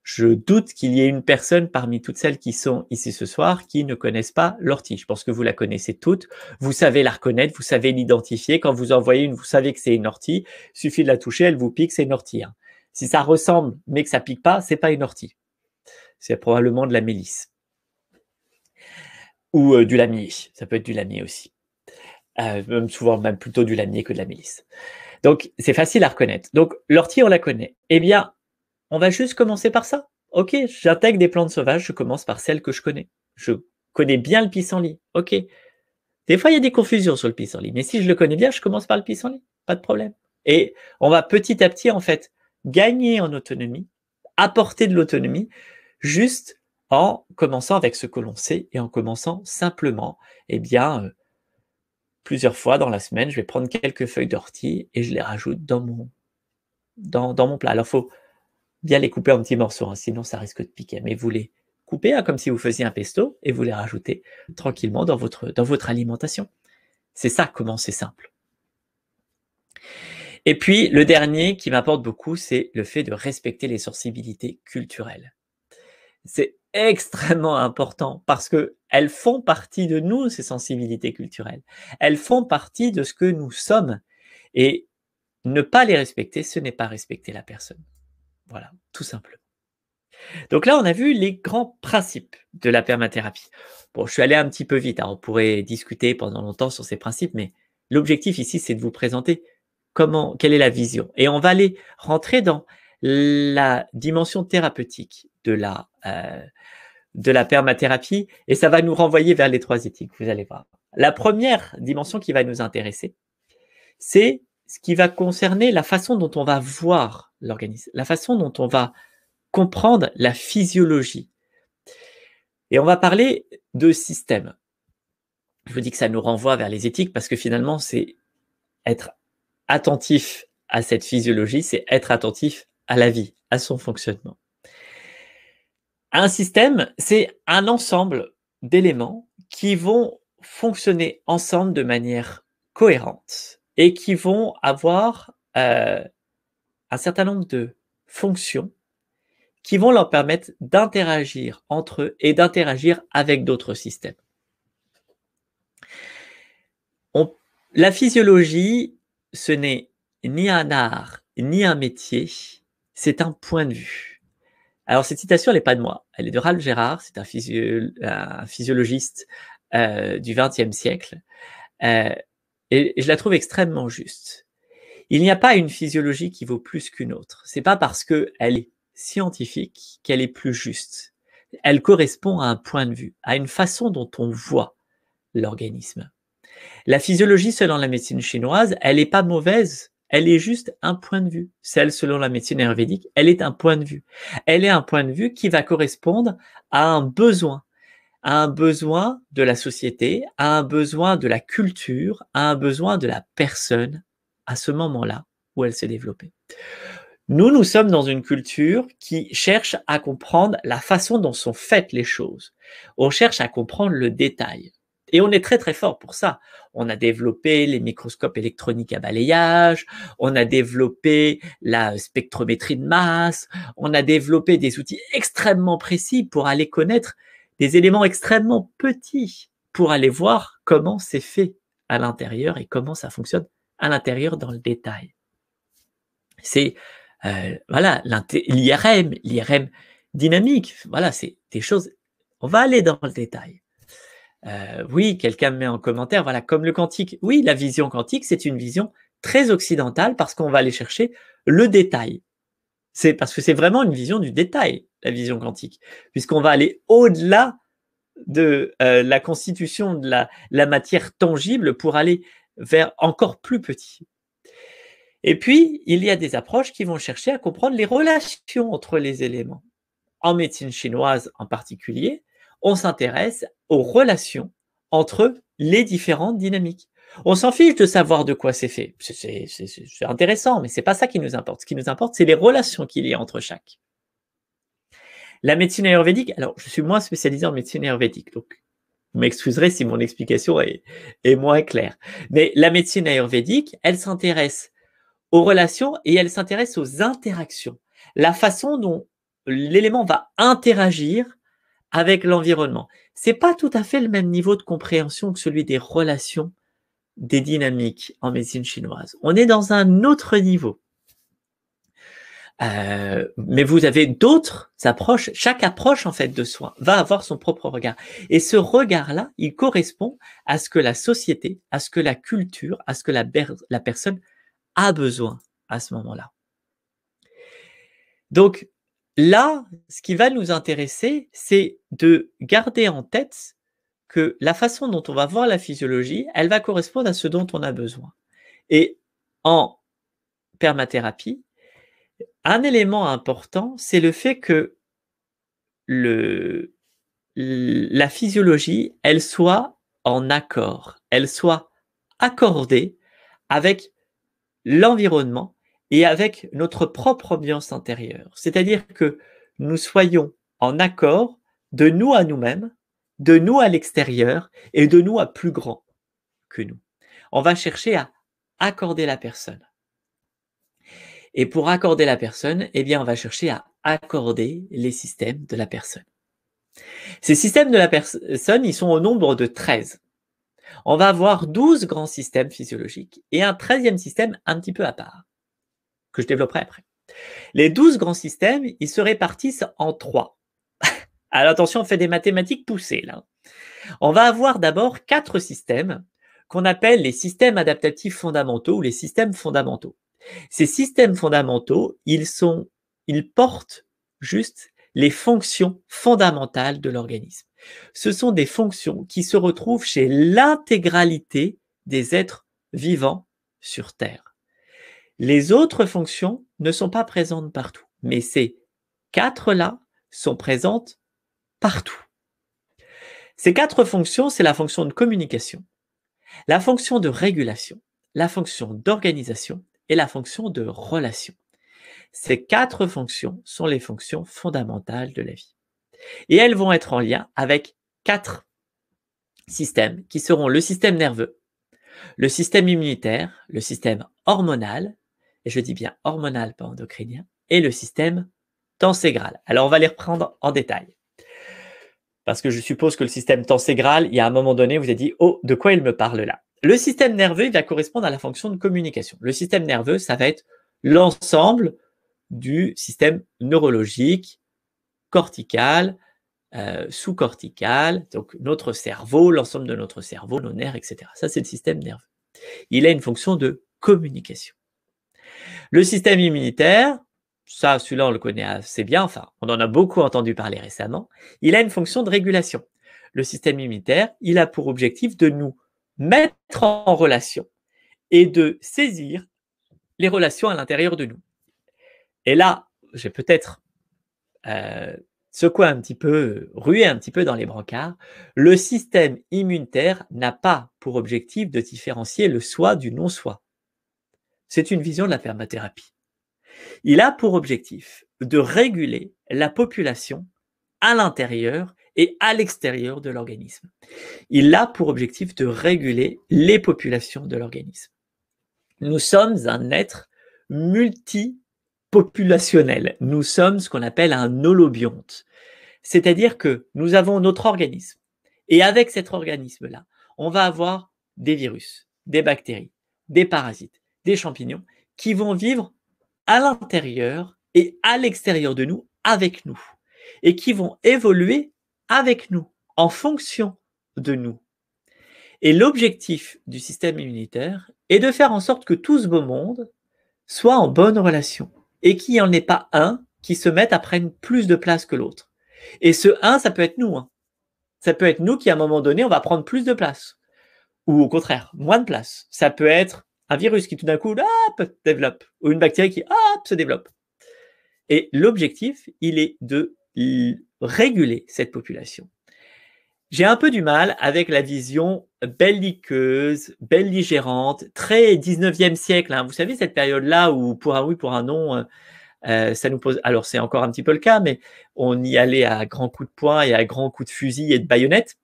Je doute qu'il y ait une personne parmi toutes celles qui sont ici ce soir qui ne connaissent pas l'ortie. Je pense que vous la connaissez toutes. Vous savez la reconnaître, vous savez l'identifier. Quand vous en voyez une, vous savez que c'est une ortie. Il suffit de la toucher, elle vous pique, c'est une ortie. Hein. Si ça ressemble mais que ça pique pas, c'est pas une ortie. C'est probablement de la mélisse ou euh, du lamier. Ça peut être du lamier aussi. Euh, même souvent même plutôt du lamier que de la mélisse. Donc, c'est facile à reconnaître. Donc, l'ortie, on la connaît. Eh bien, on va juste commencer par ça. Ok, j'intègre des plantes sauvages, je commence par celles que je connais. Je connais bien le pissenlit. Ok. Des fois, il y a des confusions sur le pissenlit, mais si je le connais bien, je commence par le pissenlit. Pas de problème. Et on va petit à petit, en fait, gagner en autonomie, apporter de l'autonomie, juste en commençant avec ce que l'on sait et en commençant simplement, eh bien, euh, plusieurs fois dans la semaine, je vais prendre quelques feuilles d'ortie et je les rajoute dans mon, dans, mon plat. Alors, il faut bien les couper en petits morceaux, hein, sinon ça risque de piquer. Mais vous les coupez hein, comme si vous faisiez un pesto et vous les rajoutez tranquillement dans votre, dans votre alimentation. C'est ça, comment c'est simple. Et puis, le dernier qui m'apporte beaucoup, c'est le fait de respecter les sensibilités culturelles. C'est extrêmement important parce que elles font partie de nous, ces sensibilités culturelles. Elles font partie de ce que nous sommes. Et ne pas les respecter, ce n'est pas respecter la personne. Voilà, tout simplement. Donc là, on a vu les grands principes de la permathérapie. Bon, je suis allé un petit peu vite, hein. on pourrait discuter pendant longtemps sur ces principes, mais l'objectif ici, c'est de vous présenter comment, quelle est la vision. Et on va aller rentrer dans la dimension thérapeutique de la, euh, de la permathérapie et ça va nous renvoyer vers les trois éthiques, vous allez voir. La première dimension qui va nous intéresser, c'est ce qui va concerner la façon dont on va voir l'organisme, la façon dont on va comprendre la physiologie. Et on va parler de système. Je vous dis que ça nous renvoie vers les éthiques parce que finalement, c'est être attentif à cette physiologie, c'est être attentif à la vie, à son fonctionnement. Un système, c'est un ensemble d'éléments qui vont fonctionner ensemble de manière cohérente et qui vont avoir euh, un certain nombre de fonctions qui vont leur permettre d'interagir entre eux et d'interagir avec d'autres systèmes. la physiologie, ce n'est ni un art, ni un métier, c'est un point de vue. Alors, cette citation, elle n'est pas de moi. Elle est de Ralph Gérard. C'est un, physiologiste euh, du XXe siècle. Euh, et, je la trouve extrêmement juste. Il n'y a pas une physiologie qui vaut plus qu'une autre. C'est pas parce qu'elle est scientifique qu'elle est plus juste. Elle correspond à un point de vue, à une façon dont on voit l'organisme. La physiologie, selon la médecine chinoise, elle n'est pas mauvaise elle est juste un point de vue. Celle selon la médecine ayurvédique, elle est un point de vue. Elle est un point de vue qui va correspondre à un besoin, à un besoin de la société, à un besoin de la culture, à un besoin de la personne à ce moment-là où elle s'est développée. Nous, nous sommes dans une culture qui cherche à comprendre la façon dont sont faites les choses. On cherche à comprendre le détail. Et on est très très fort pour ça. On a développé les microscopes électroniques à balayage, on a développé la spectrométrie de masse, on a développé des outils extrêmement précis pour aller connaître des éléments extrêmement petits, pour aller voir comment c'est fait à l'intérieur et comment ça fonctionne à l'intérieur dans le détail. C'est euh, voilà l'IRM, l'IRM dynamique. Voilà, c'est des choses. On va aller dans le détail. Euh, oui, quelqu'un me met en commentaire, voilà, comme le quantique. Oui, la vision quantique, c'est une vision très occidentale parce qu'on va aller chercher le détail. C'est parce que c'est vraiment une vision du détail, la vision quantique, puisqu'on va aller au-delà de euh, la constitution de la, matière tangible pour aller vers encore plus petit. Et puis, il y a des approches qui vont chercher à comprendre les relations entre les éléments. En médecine chinoise en particulier, on s'intéresse aux relations entre les différentes dynamiques. On s'en fiche de savoir de quoi c'est fait. C'est intéressant, mais c'est pas ça qui nous importe. Ce qui nous importe, c'est les relations qu'il y a entre chaque. La médecine ayurvédique, alors je suis moins spécialisé en médecine ayurvédique, donc vous m'excuserez si mon explication est, est, moins claire. Mais la médecine ayurvédique, elle s'intéresse aux relations et elle s'intéresse aux interactions. La façon dont l'élément va interagir avec l'environnement. C'est pas tout à fait le même niveau de compréhension que celui des relations, des dynamiques en médecine chinoise. On est dans un autre niveau. Euh, mais vous avez d'autres approches. Chaque approche en fait de soins va avoir son propre regard. Et ce regard-là, il correspond à ce que la société, à ce que la culture, à ce que la, la personne a besoin à ce moment-là. Donc, Là, ce qui va nous intéresser, c'est de garder en tête que la façon dont on va voir la physiologie, elle va correspondre à ce dont on a besoin. Et en permathérapie, un élément important, c'est le fait que la physiologie, elle soit en accord, elle soit accordée avec l'environnement et avec notre propre ambiance intérieure. C'est-à-dire que nous soyons en accord de nous à nous-mêmes, de nous à l'extérieur et de nous à plus grand que nous. On va chercher à accorder la personne. Et pour accorder la personne, eh bien, on va chercher à accorder les systèmes de la personne. Ces systèmes de la personne, ils sont au nombre de 13. On va avoir 12 grands systèmes physiologiques et un 13e système un petit peu à part que je développerai après. Les douze grands systèmes, ils se répartissent en trois. Alors attention, on fait des mathématiques poussées là. On va avoir d'abord quatre systèmes qu'on appelle les systèmes adaptatifs fondamentaux ou les systèmes fondamentaux. Ces systèmes fondamentaux, ils sont, ils portent juste les fonctions fondamentales de l'organisme. Ce sont des fonctions qui se retrouvent chez l'intégralité des êtres vivants sur Terre. Les autres fonctions ne sont pas présentes partout, mais ces quatre-là sont présentes partout. Ces quatre fonctions, c'est la fonction de communication, la fonction de régulation, la fonction d'organisation et la fonction de relation. Ces quatre fonctions sont les fonctions fondamentales de la vie. Et elles vont être en lien avec quatre systèmes qui seront le système nerveux, le système immunitaire, le système hormonal, et je dis bien hormonal, pas endocrinien, et le système tenségral. Alors on va les reprendre en détail. Parce que je suppose que le système tenségral, il y a un moment donné, vous avez dit, oh, de quoi il me parle là Le système nerveux, il va correspondre à la fonction de communication. Le système nerveux, ça va être l'ensemble du système neurologique, cortical, euh, sous-cortical, donc notre cerveau, l'ensemble de notre cerveau, nos nerfs, etc. Ça, c'est le système nerveux. Il a une fonction de communication. Le système immunitaire, ça, celui-là, on le connaît assez bien, enfin, on en a beaucoup entendu parler récemment, il a une fonction de régulation. Le système immunitaire, il a pour objectif de nous mettre en relation et de saisir les relations à l'intérieur de nous. Et là, j'ai peut-être euh, secoué un petit peu, rué un petit peu dans les brancards. Le système immunitaire n'a pas pour objectif de différencier le soi du non-soi. C'est une vision de la permathérapie. Il a pour objectif de réguler la population à l'intérieur et à l'extérieur de l'organisme. Il a pour objectif de réguler les populations de l'organisme. Nous sommes un être multipopulationnel. Nous sommes ce qu'on appelle un holobionte. C'est-à-dire que nous avons notre organisme. Et avec cet organisme-là, on va avoir des virus, des bactéries, des parasites, des champignons qui vont vivre à l'intérieur et à l'extérieur de nous, avec nous, et qui vont évoluer avec nous, en fonction de nous. Et l'objectif du système immunitaire est de faire en sorte que tout ce beau monde soit en bonne relation, et qu'il n'y en ait pas un qui se mette à prendre plus de place que l'autre. Et ce un, ça peut être nous. Hein. Ça peut être nous qui, à un moment donné, on va prendre plus de place. Ou au contraire, moins de place. Ça peut être un virus qui tout d'un coup hop, développe, ou une bactérie qui hop, se développe. Et l'objectif, il est de réguler cette population. J'ai un peu du mal avec la vision belliqueuse, belligérante, très 19e siècle. Hein. Vous savez, cette période-là où pour un oui, pour un non, euh, euh, ça nous pose. Alors, c'est encore un petit peu le cas, mais on y allait à grands coups de poing et à grands coups de fusil et de baïonnette.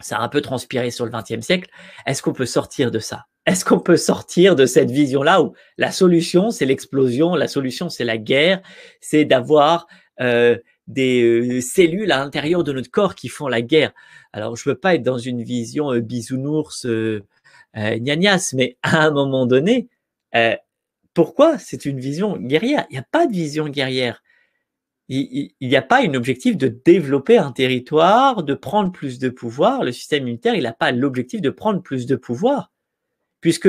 Ça a un peu transpiré sur le 20e siècle. Est-ce qu'on peut sortir de ça est-ce qu'on peut sortir de cette vision-là où la solution, c'est l'explosion, la solution, c'est la guerre, c'est d'avoir euh, des euh, cellules à l'intérieur de notre corps qui font la guerre Alors, je ne veux pas être dans une vision euh, bisounours, euh, gnagnas, mais à un moment donné, pourquoi c'est une vision guerrière Il n'y a pas de vision guerrière. Il n'y a pas un objectif de développer un territoire, de prendre plus de pouvoir. Le système militaire, il n'a pas l'objectif de prendre plus de pouvoir puisque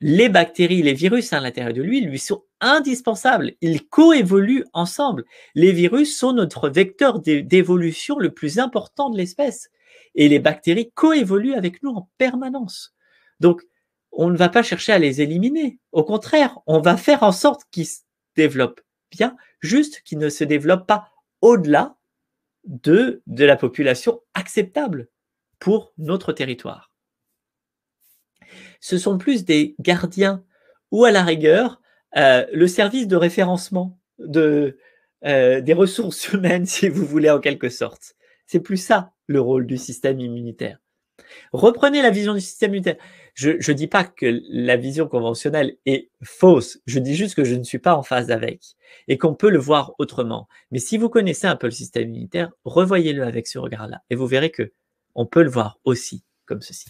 les bactéries, les virus à l'intérieur de lui lui sont indispensables. Ils coévoluent ensemble. Les virus sont notre vecteur d'évolution le plus important de l'espèce. Et les bactéries coévoluent avec nous en permanence. Donc, on ne va pas chercher à les éliminer. Au contraire, on va faire en sorte qu'ils se développent bien, juste qu'ils ne se développent pas au-delà de, de la population acceptable pour notre territoire ce sont plus des gardiens ou à la rigueur euh, le service de référencement de, euh, des ressources humaines, si vous voulez, en quelque sorte. C'est plus ça le rôle du système immunitaire. Reprenez la vision du système immunitaire. Je ne dis pas que la vision conventionnelle est fausse, je dis juste que je ne suis pas en phase avec et qu'on peut le voir autrement. Mais si vous connaissez un peu le système immunitaire, revoyez-le avec ce regard-là et vous verrez que on peut le voir aussi comme ceci.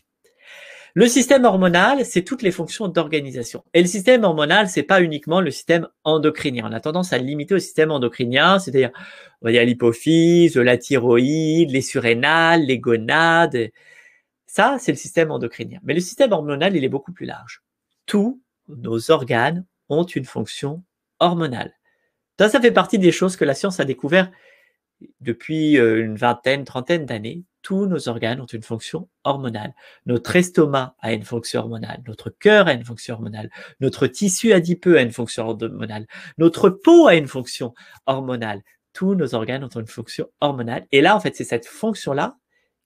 Le système hormonal, c'est toutes les fonctions d'organisation. Et le système hormonal, c'est pas uniquement le système endocrinien. On a tendance à limiter au système endocrinien, c'est-à-dire on va dire l'hypophyse, la thyroïde, les surrénales, les gonades. Ça, c'est le système endocrinien. Mais le système hormonal, il est beaucoup plus large. Tous nos organes ont une fonction hormonale. Ça, ça fait partie des choses que la science a découvert depuis euh, une vingtaine, trentaine d'années, tous nos organes ont une fonction hormonale. Notre estomac a une fonction hormonale, notre cœur a une fonction hormonale, notre tissu adipeux a une fonction hormonale, notre peau a une fonction hormonale. Tous nos organes ont une fonction hormonale. Et là, en fait, c'est cette fonction-là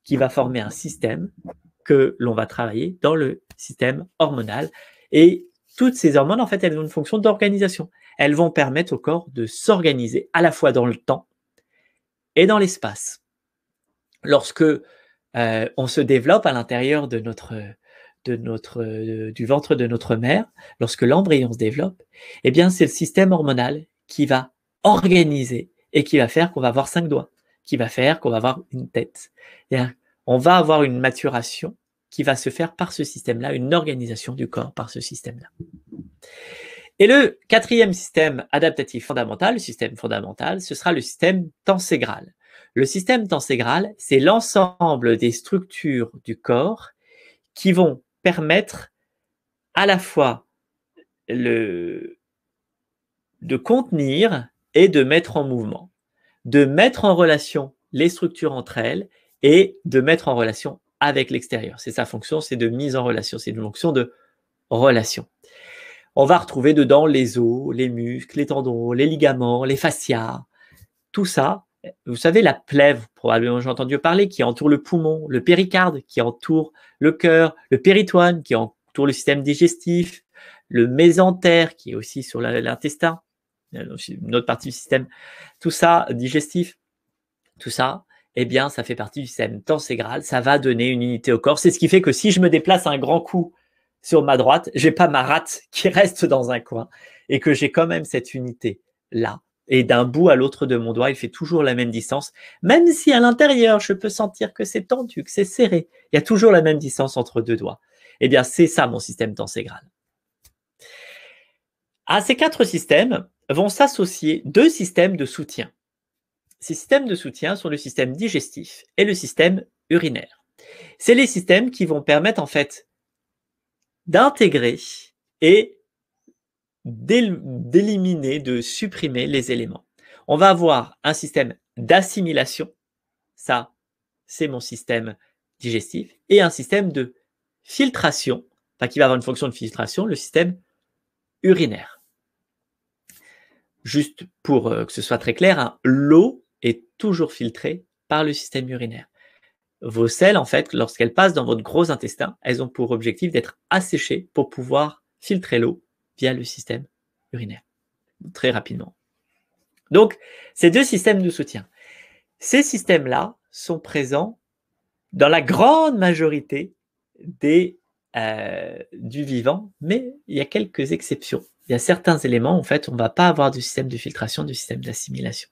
qui va former un système que l'on va travailler dans le système hormonal. Et toutes ces hormones, en fait, elles ont une fonction d'organisation. Elles vont permettre au corps de s'organiser à la fois dans le temps et dans l'espace. Lorsque euh, on se développe à l'intérieur de notre, de notre, du ventre de notre mère, lorsque l'embryon se développe, eh bien c'est le système hormonal qui va organiser et qui va faire qu'on va avoir cinq doigts, qui va faire qu'on va avoir une tête. on va avoir une maturation qui va se faire par ce système-là, une organisation du corps par ce système-là. Et le quatrième système adaptatif fondamental, le système fondamental, ce sera le système tenségral. Le système tenségral, c'est l'ensemble des structures du corps qui vont permettre à la fois de contenir et de mettre en mouvement, de mettre en relation les structures entre elles et de mettre en relation avec l'extérieur. C'est sa fonction, c'est de mise en relation, c'est une fonction de relation on va retrouver dedans les os, les muscles, les tendons, les ligaments, les fascias, tout ça. Vous savez, la plèvre, probablement j'ai entendu parler, qui entoure le poumon, le péricarde qui entoure le cœur, le péritoine qui entoure le système digestif, le mésentère qui est aussi sur l'intestin, euh, une autre partie du système, tout ça digestif, tout ça, eh bien, ça fait partie du système tenségral, ça va donner une unité au corps. C'est ce qui fait que si je me déplace un grand coup, sur ma droite, j'ai pas ma rate qui reste dans un coin et que j'ai quand même cette unité là. Et d'un bout à l'autre de mon doigt, il fait toujours la même distance, même si à l'intérieur, je peux sentir que c'est tendu, que c'est serré. Il y a toujours la même distance entre deux doigts. Eh bien, c'est ça mon système tenségral. À ces quatre systèmes vont s'associer deux systèmes de soutien. Ces systèmes de soutien sont le système digestif et le système urinaire. C'est les systèmes qui vont permettre en fait d'intégrer et d'éliminer, de supprimer les éléments. On va avoir un système d'assimilation, ça c'est mon système digestif, et un système de filtration, enfin qui va avoir une fonction de filtration, le système urinaire. Juste pour euh, que ce soit très clair, hein, l'eau est toujours filtrée par le système urinaire. Vos selles, en fait, lorsqu'elles passent dans votre gros intestin, elles ont pour objectif d'être asséchées pour pouvoir filtrer l'eau via le système urinaire, très rapidement. Donc, ces deux systèmes de soutien. Ces systèmes-là sont présents dans la grande majorité des, euh, du vivant, mais il y a quelques exceptions. Il y a certains éléments, en fait, on ne va pas avoir de système de filtration, du système d'assimilation.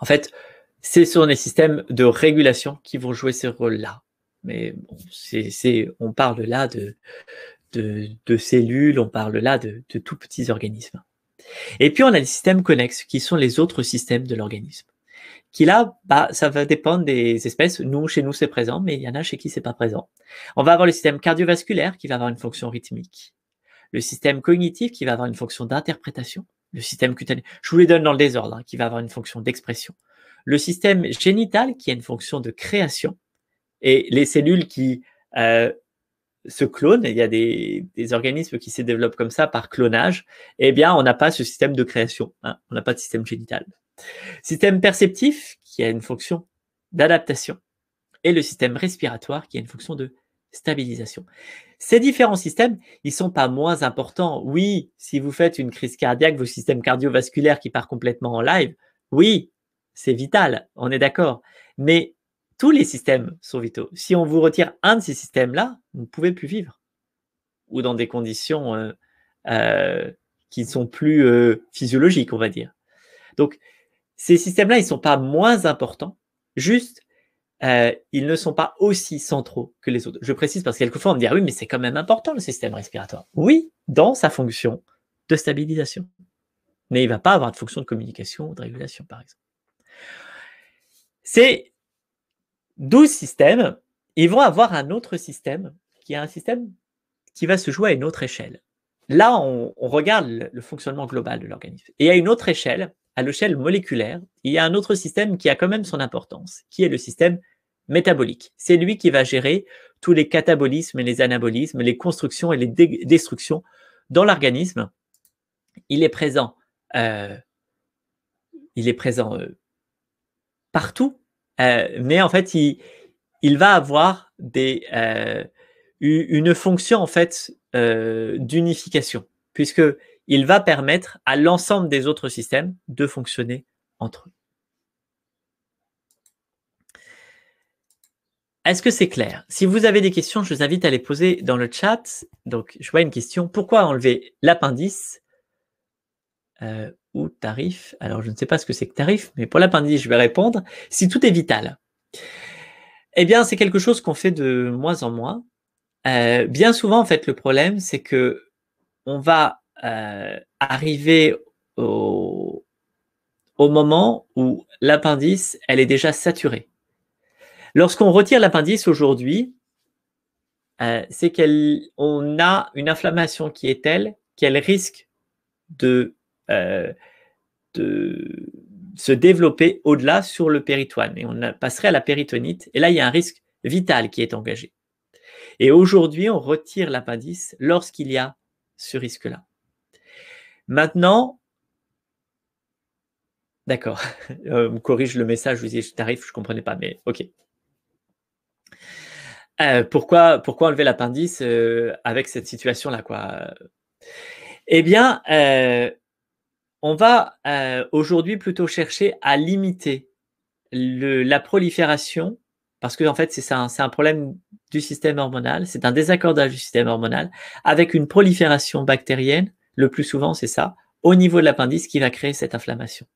En fait, c'est sur les systèmes de régulation qui vont jouer ce rôle-là. Mais c'est, on parle là de, de, cellules, on parle là de, de tout petits organismes. Et puis on a les systèmes connexes, qui sont les autres systèmes de l'organisme. Qui là, bah, ça va dépendre des espèces. Nous, chez nous, c'est présent, mais il y en a chez qui c'est pas présent. On va avoir le système cardiovasculaire qui va avoir une fonction rythmique, le système cognitif qui va avoir une fonction d'interprétation, le système cutané. Je vous les donne dans le désordre, hein, qui va avoir une fonction d'expression, le système génital qui a une fonction de création et les cellules qui euh, se clonent, il y a des, organismes qui se développent comme ça par clonage, eh bien, on n'a pas ce système de création, hein. on n'a pas de système génital. Système perceptif qui a une fonction d'adaptation et le système respiratoire qui a une fonction de stabilisation. Ces différents systèmes, ils sont pas moins importants. Oui, si vous faites une crise cardiaque, vos systèmes cardiovasculaires qui part complètement en live, oui, c'est vital, on est d'accord. Mais tous les systèmes sont vitaux. Si on vous retire un de ces systèmes-là, vous ne pouvez plus vivre. Ou dans des conditions euh, euh, qui ne sont plus euh, physiologiques, on va dire. Donc, ces systèmes-là, ils ne sont pas moins importants, juste, ils ne sont pas aussi centraux que les autres. Je précise parce que quelquefois, on me dit, ah oui, mais c'est quand même important le système respiratoire. Oui, dans sa fonction de stabilisation. Mais il ne va pas avoir de fonction de communication ou de régulation, par exemple. Ces 12 systèmes, ils vont avoir un autre système qui est un système qui va se jouer à une autre échelle. Là, on, regarde le, fonctionnement global de l'organisme. Et à une autre échelle, à l'échelle moléculaire, il y a un autre système qui a quand même son importance, qui est le système métabolique. C'est lui qui va gérer tous les catabolismes et les anabolismes, les constructions et les destructions dans l'organisme. Il est présent, euh, il est présent euh, partout. Euh, mais en fait, il, il va avoir des, euh, une fonction en fait euh, d'unification, puisque il va permettre à l'ensemble des autres systèmes de fonctionner entre eux. Est-ce que c'est clair Si vous avez des questions, je vous invite à les poser dans le chat. Donc, je vois une question. Pourquoi enlever l'appendice euh, ou tarif. Alors, je ne sais pas ce que c'est que tarif, mais pour l'appendice, je vais répondre. Si tout est vital, eh bien, c'est quelque chose qu'on fait de moins en moins. Euh, bien souvent, en fait, le problème, c'est que on va euh, arriver au, au moment où l'appendice, elle est déjà saturée. Lorsqu'on retire l'appendice aujourd'hui, euh, c'est qu'on a une inflammation qui est telle qu'elle risque de euh, de se développer au-delà sur le péritoine. Et on passerait à la péritonite. Et là, il y a un risque vital qui est engagé. Et aujourd'hui, on retire l'appendice lorsqu'il y a ce risque-là. Maintenant, d'accord, euh, corrige le message, je vous dis, je t'arrive, je ne comprenais pas, mais ok. Euh, pourquoi, pourquoi enlever l'appendice euh, avec cette situation-là quoi Eh bien, on va euh, aujourd'hui plutôt chercher à limiter la prolifération, parce que en fait, hein, c'est un, problème du système hormonal, c'est un désaccordage du système hormonal, avec une prolifération bactérienne, le plus souvent c'est ça, au niveau de l'appendice qui va créer cette inflammation.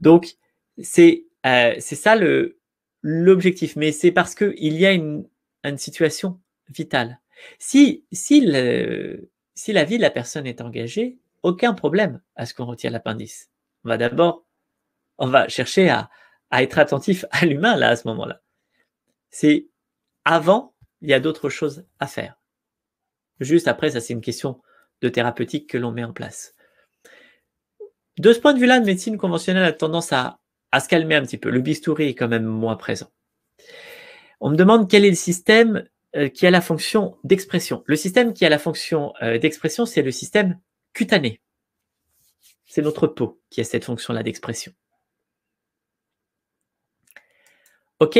Donc, c'est euh, ça l'objectif, mais c'est parce qu'il y a une, une, situation vitale. Si, si, le, si la vie de la personne est engagée, aucun problème à ce qu'on retire l'appendice. On va d'abord, on va chercher à, être attentif à l'humain là à ce moment-là. C'est avant, il y a d'autres choses à faire. Juste après, ça c'est une question de thérapeutique que l'on met en place. De ce point de vue-là, la médecine conventionnelle a tendance à, à se calmer un petit peu. Le bistouri est quand même moins présent. On me demande quel est le système euh, qui a la fonction d'expression. Le système qui a la fonction euh, d'expression, c'est le système cutanée. C'est notre peau qui a cette fonction-là d'expression. OK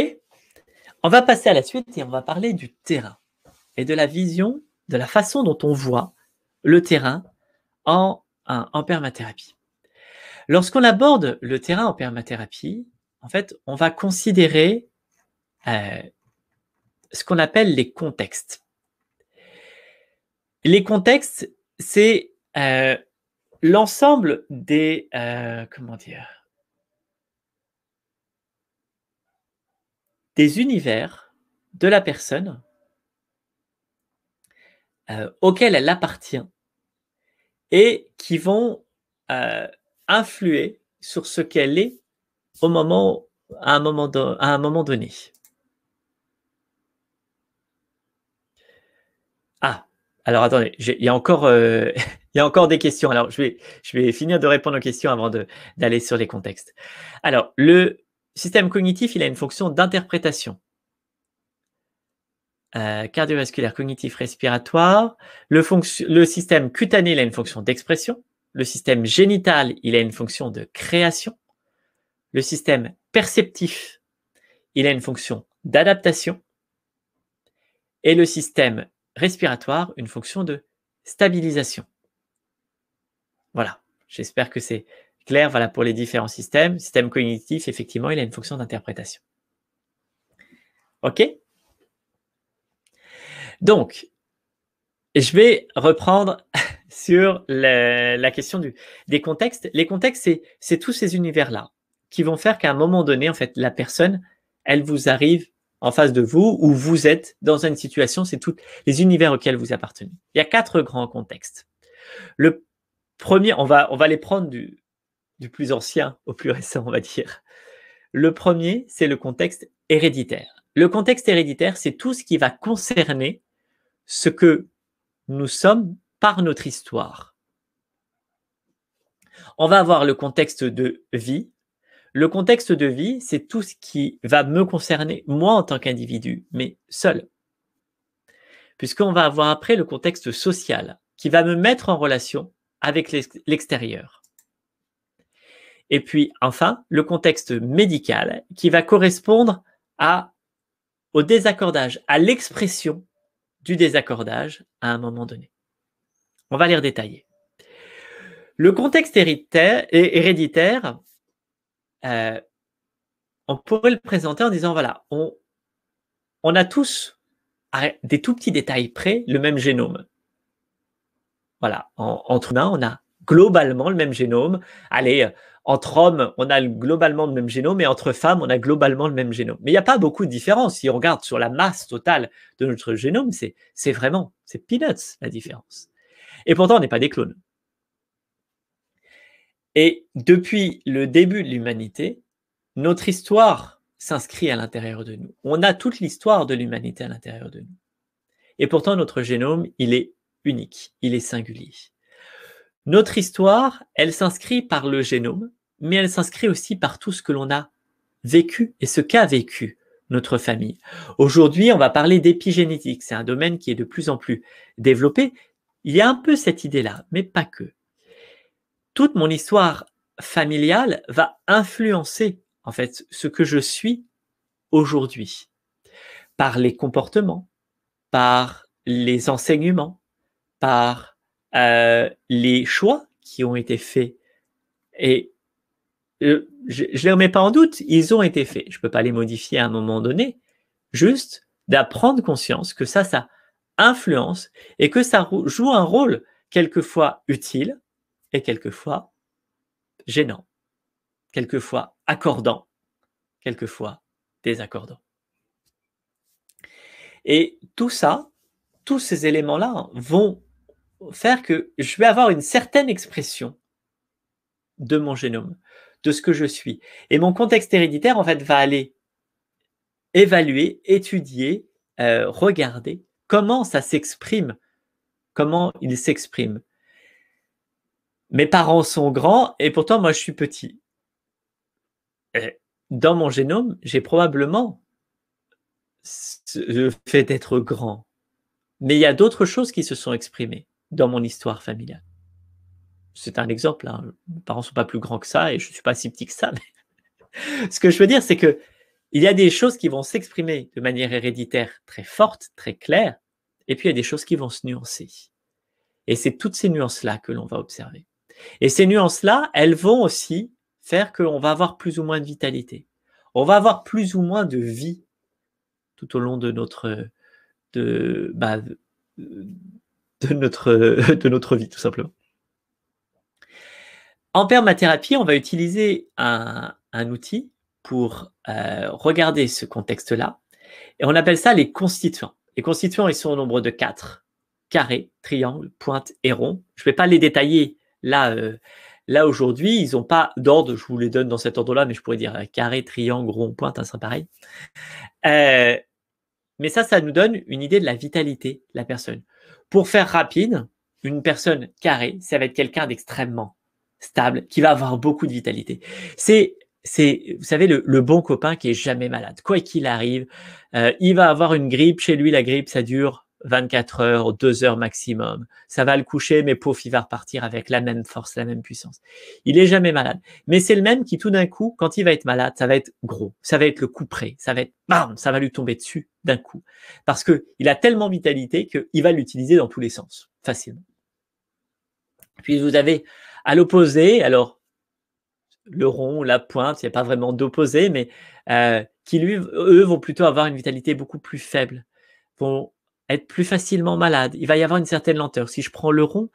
On va passer à la suite et on va parler du terrain et de la vision, de la façon dont on voit le terrain en, en permathérapie. Lorsqu'on aborde le terrain en permathérapie, en fait, on va considérer euh, ce qu'on appelle les contextes. Les contextes, c'est euh, l'ensemble des euh, comment dire des univers de la personne euh, auquel elle appartient et qui vont euh, influer sur ce qu'elle est au moment à un moment, à un moment donné. Ah, alors attendez, il y a encore, il y a encore des questions. Alors, je vais, je vais finir de répondre aux questions avant d'aller sur les contextes. Alors, le système cognitif, il a une fonction d'interprétation. Euh, cardiovasculaire, cognitif, respiratoire. Le, le système cutané, il a une fonction d'expression. Le système génital, il a une fonction de création. Le système perceptif, il a une fonction d'adaptation. Et le système respiratoire, une fonction de stabilisation. Voilà, j'espère que c'est clair voilà, pour les différents systèmes. Système cognitif, effectivement, il a une fonction d'interprétation. OK Donc, je vais reprendre sur la, question des contextes. Les contextes, c'est tous ces univers-là qui vont faire qu'à un moment donné, en fait, la personne, elle vous arrive en face de vous ou vous êtes dans une situation, c'est tous les univers auxquels vous appartenez. Il y a quatre grands contextes. Le Premier, on va, on va les prendre du, du plus ancien au plus récent, on va dire. Le premier, c'est le contexte héréditaire. Le contexte héréditaire, c'est tout ce qui va concerner ce que nous sommes par notre histoire. On va avoir le contexte de vie. Le contexte de vie, c'est tout ce qui va me concerner, moi en tant qu'individu, mais seul. Puisqu'on va avoir après le contexte social, qui va me mettre en relation avec l'extérieur. Et puis enfin, le contexte médical qui va correspondre à, au désaccordage, à l'expression du désaccordage à un moment donné. On va les redétailler. Le contexte héréditaire, euh, on pourrait le présenter en disant, voilà, on, on a tous, des tout petits détails près, le même génome. Voilà, entre humains, on a globalement le même génome. Allez, euh, entre hommes, on a globalement le même génome et entre femmes, on a globalement le même génome. Mais il n'y a pas beaucoup de différence. Si on regarde sur la masse totale de notre génome, c'est vraiment, c'est peanuts la différence. Et pourtant, on n'est pas des clones. Et depuis le début de l'humanité, notre histoire s'inscrit à l'intérieur de nous. On a toute l'histoire de l'humanité à l'intérieur de nous. Et pourtant, notre génome, il est unique, il est singulier. Notre histoire, elle s'inscrit par le génome, mais elle s'inscrit aussi par tout ce que l'on a vécu et ce qu'a vécu notre famille. Aujourd'hui, on va parler d'épigénétique. C'est un domaine qui est de plus en plus développé. Il y a un peu cette idée-là, mais pas que. Toute mon histoire familiale va influencer, en fait, ce que je suis aujourd'hui par les comportements, par les enseignements, par euh, les choix qui ont été faits. Et euh, je ne les remets pas en doute, ils ont été faits. Je ne peux pas les modifier à un moment donné. Juste d'apprendre conscience que ça, ça influence et que ça joue un rôle quelquefois utile et quelquefois gênant, quelquefois accordant, quelquefois désaccordant. Et tout ça, tous ces éléments-là vont faire que je vais avoir une certaine expression de mon génome, de ce que je suis. Et mon contexte héréditaire, en fait, va aller évaluer, étudier, euh, regarder comment ça s'exprime, comment il s'exprime. Mes parents sont grands et pourtant moi je suis petit. Dans mon génome, j'ai probablement le fait d'être grand. Mais il y a d'autres choses qui se sont exprimées dans mon histoire familiale. C'est un exemple, hein. mes parents sont pas plus grands que ça et je suis pas si petit que ça. Mais... Ce que je veux dire, c'est que il y a des choses qui vont s'exprimer de manière héréditaire très forte, très claire, et puis il y a des choses qui vont se nuancer. Et c'est toutes ces nuances-là que l'on va observer. Et ces nuances-là, elles vont aussi faire qu'on va avoir plus ou moins de vitalité. On va avoir plus ou moins de vie tout au long de notre, de, bah, de notre, de notre vie, tout simplement. En permathérapie, on va utiliser un, outil pour euh, regarder ce contexte-là, et on appelle ça les constituants. Les constituants, ils sont au nombre de quatre carré, triangle, pointe et rond. Je ne vais pas les détailler là, euh, là aujourd'hui. Ils n'ont pas d'ordre. Je vous les donne dans cet ordre-là, mais je pourrais dire euh, carré, triangle, rond, pointe, ça hein, c'est pareil. mais ça, ça nous donne une idée de la vitalité de la personne. Pour faire rapide, une personne carrée, ça va être quelqu'un d'extrêmement stable, qui va avoir beaucoup de vitalité. C'est c'est, vous savez, le, bon copain qui est jamais malade. Quoi qu'il arrive, euh, il va avoir une grippe. Chez lui, la grippe, ça dure 24 heures, 2 heures maximum. Ça va le coucher, mais pauvre, il va repartir avec la même force, la même puissance. Il est jamais malade. Mais c'est le même qui, tout d'un coup, quand il va être malade, ça va être gros, ça va être le coup près, ça va être bam, ça va lui tomber dessus d'un coup. Parce que il a tellement vitalité qu'il va l'utiliser dans tous les sens, facilement. Puis vous avez à l'opposé, alors le rond, la pointe, il n'y a pas vraiment d'opposé, mais euh, qui lui, eux, vont plutôt avoir une vitalité beaucoup plus faible, vont être plus facilement malade. Il va y avoir une certaine lenteur. Si je prends le rond,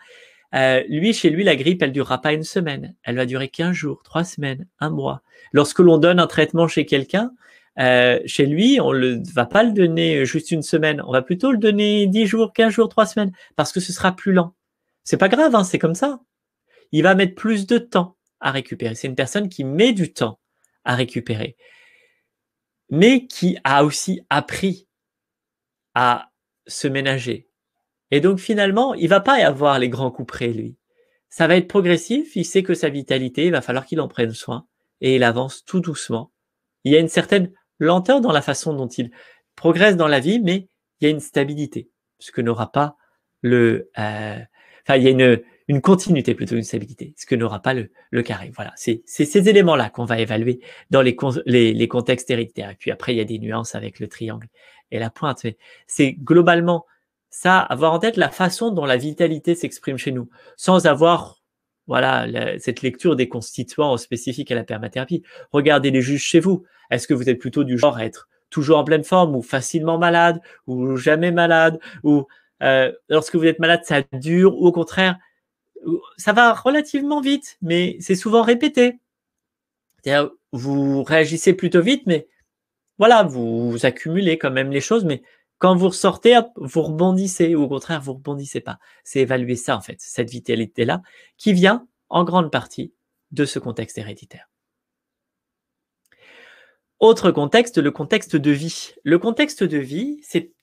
euh, lui, chez lui, la grippe, elle durera pas une semaine. Elle va durer 15 jours, 3 semaines, un mois. Lorsque l'on donne un traitement chez quelqu'un, euh, chez lui, on ne va pas le donner juste une semaine. On va plutôt le donner 10 jours, 15 jours, 3 semaines, parce que ce sera plus lent. C'est pas grave, hein, c'est comme ça. Il va mettre plus de temps à récupérer. C'est une personne qui met du temps à récupérer, mais qui a aussi appris à se ménager. Et donc finalement, il va pas y avoir les grands coups près, lui. Ça va être progressif, il sait que sa vitalité, il va falloir qu'il en prenne soin, et il avance tout doucement. Il y a une certaine lenteur dans la façon dont il progresse dans la vie, mais il y a une stabilité, ce que n'aura pas le... Euh, enfin, il y a une, une continuité plutôt une stabilité, ce que n'aura pas le, carré. Voilà, c'est ces éléments-là qu'on va évaluer dans les, les, les, contextes héréditaires. Et puis après, il y a des nuances avec le triangle et la pointe. c'est globalement ça, avoir en tête la façon dont la vitalité s'exprime chez nous, sans avoir voilà cette lecture des constituants spécifiques à la permathérapie. Regardez les juges chez vous. Est-ce que vous êtes plutôt du genre à être toujours en pleine forme ou facilement malade ou jamais malade ou euh, lorsque vous êtes malade, ça dure ou au contraire, ça va relativement vite, mais c'est souvent répété. Vous réagissez plutôt vite, mais voilà, vous, accumulez quand même les choses, mais quand vous ressortez, vous rebondissez, ou au contraire, vous rebondissez pas. C'est évaluer ça, en fait, cette vitalité-là, qui vient en grande partie de ce contexte héréditaire. Autre contexte, le contexte de vie. Le contexte de vie, c'est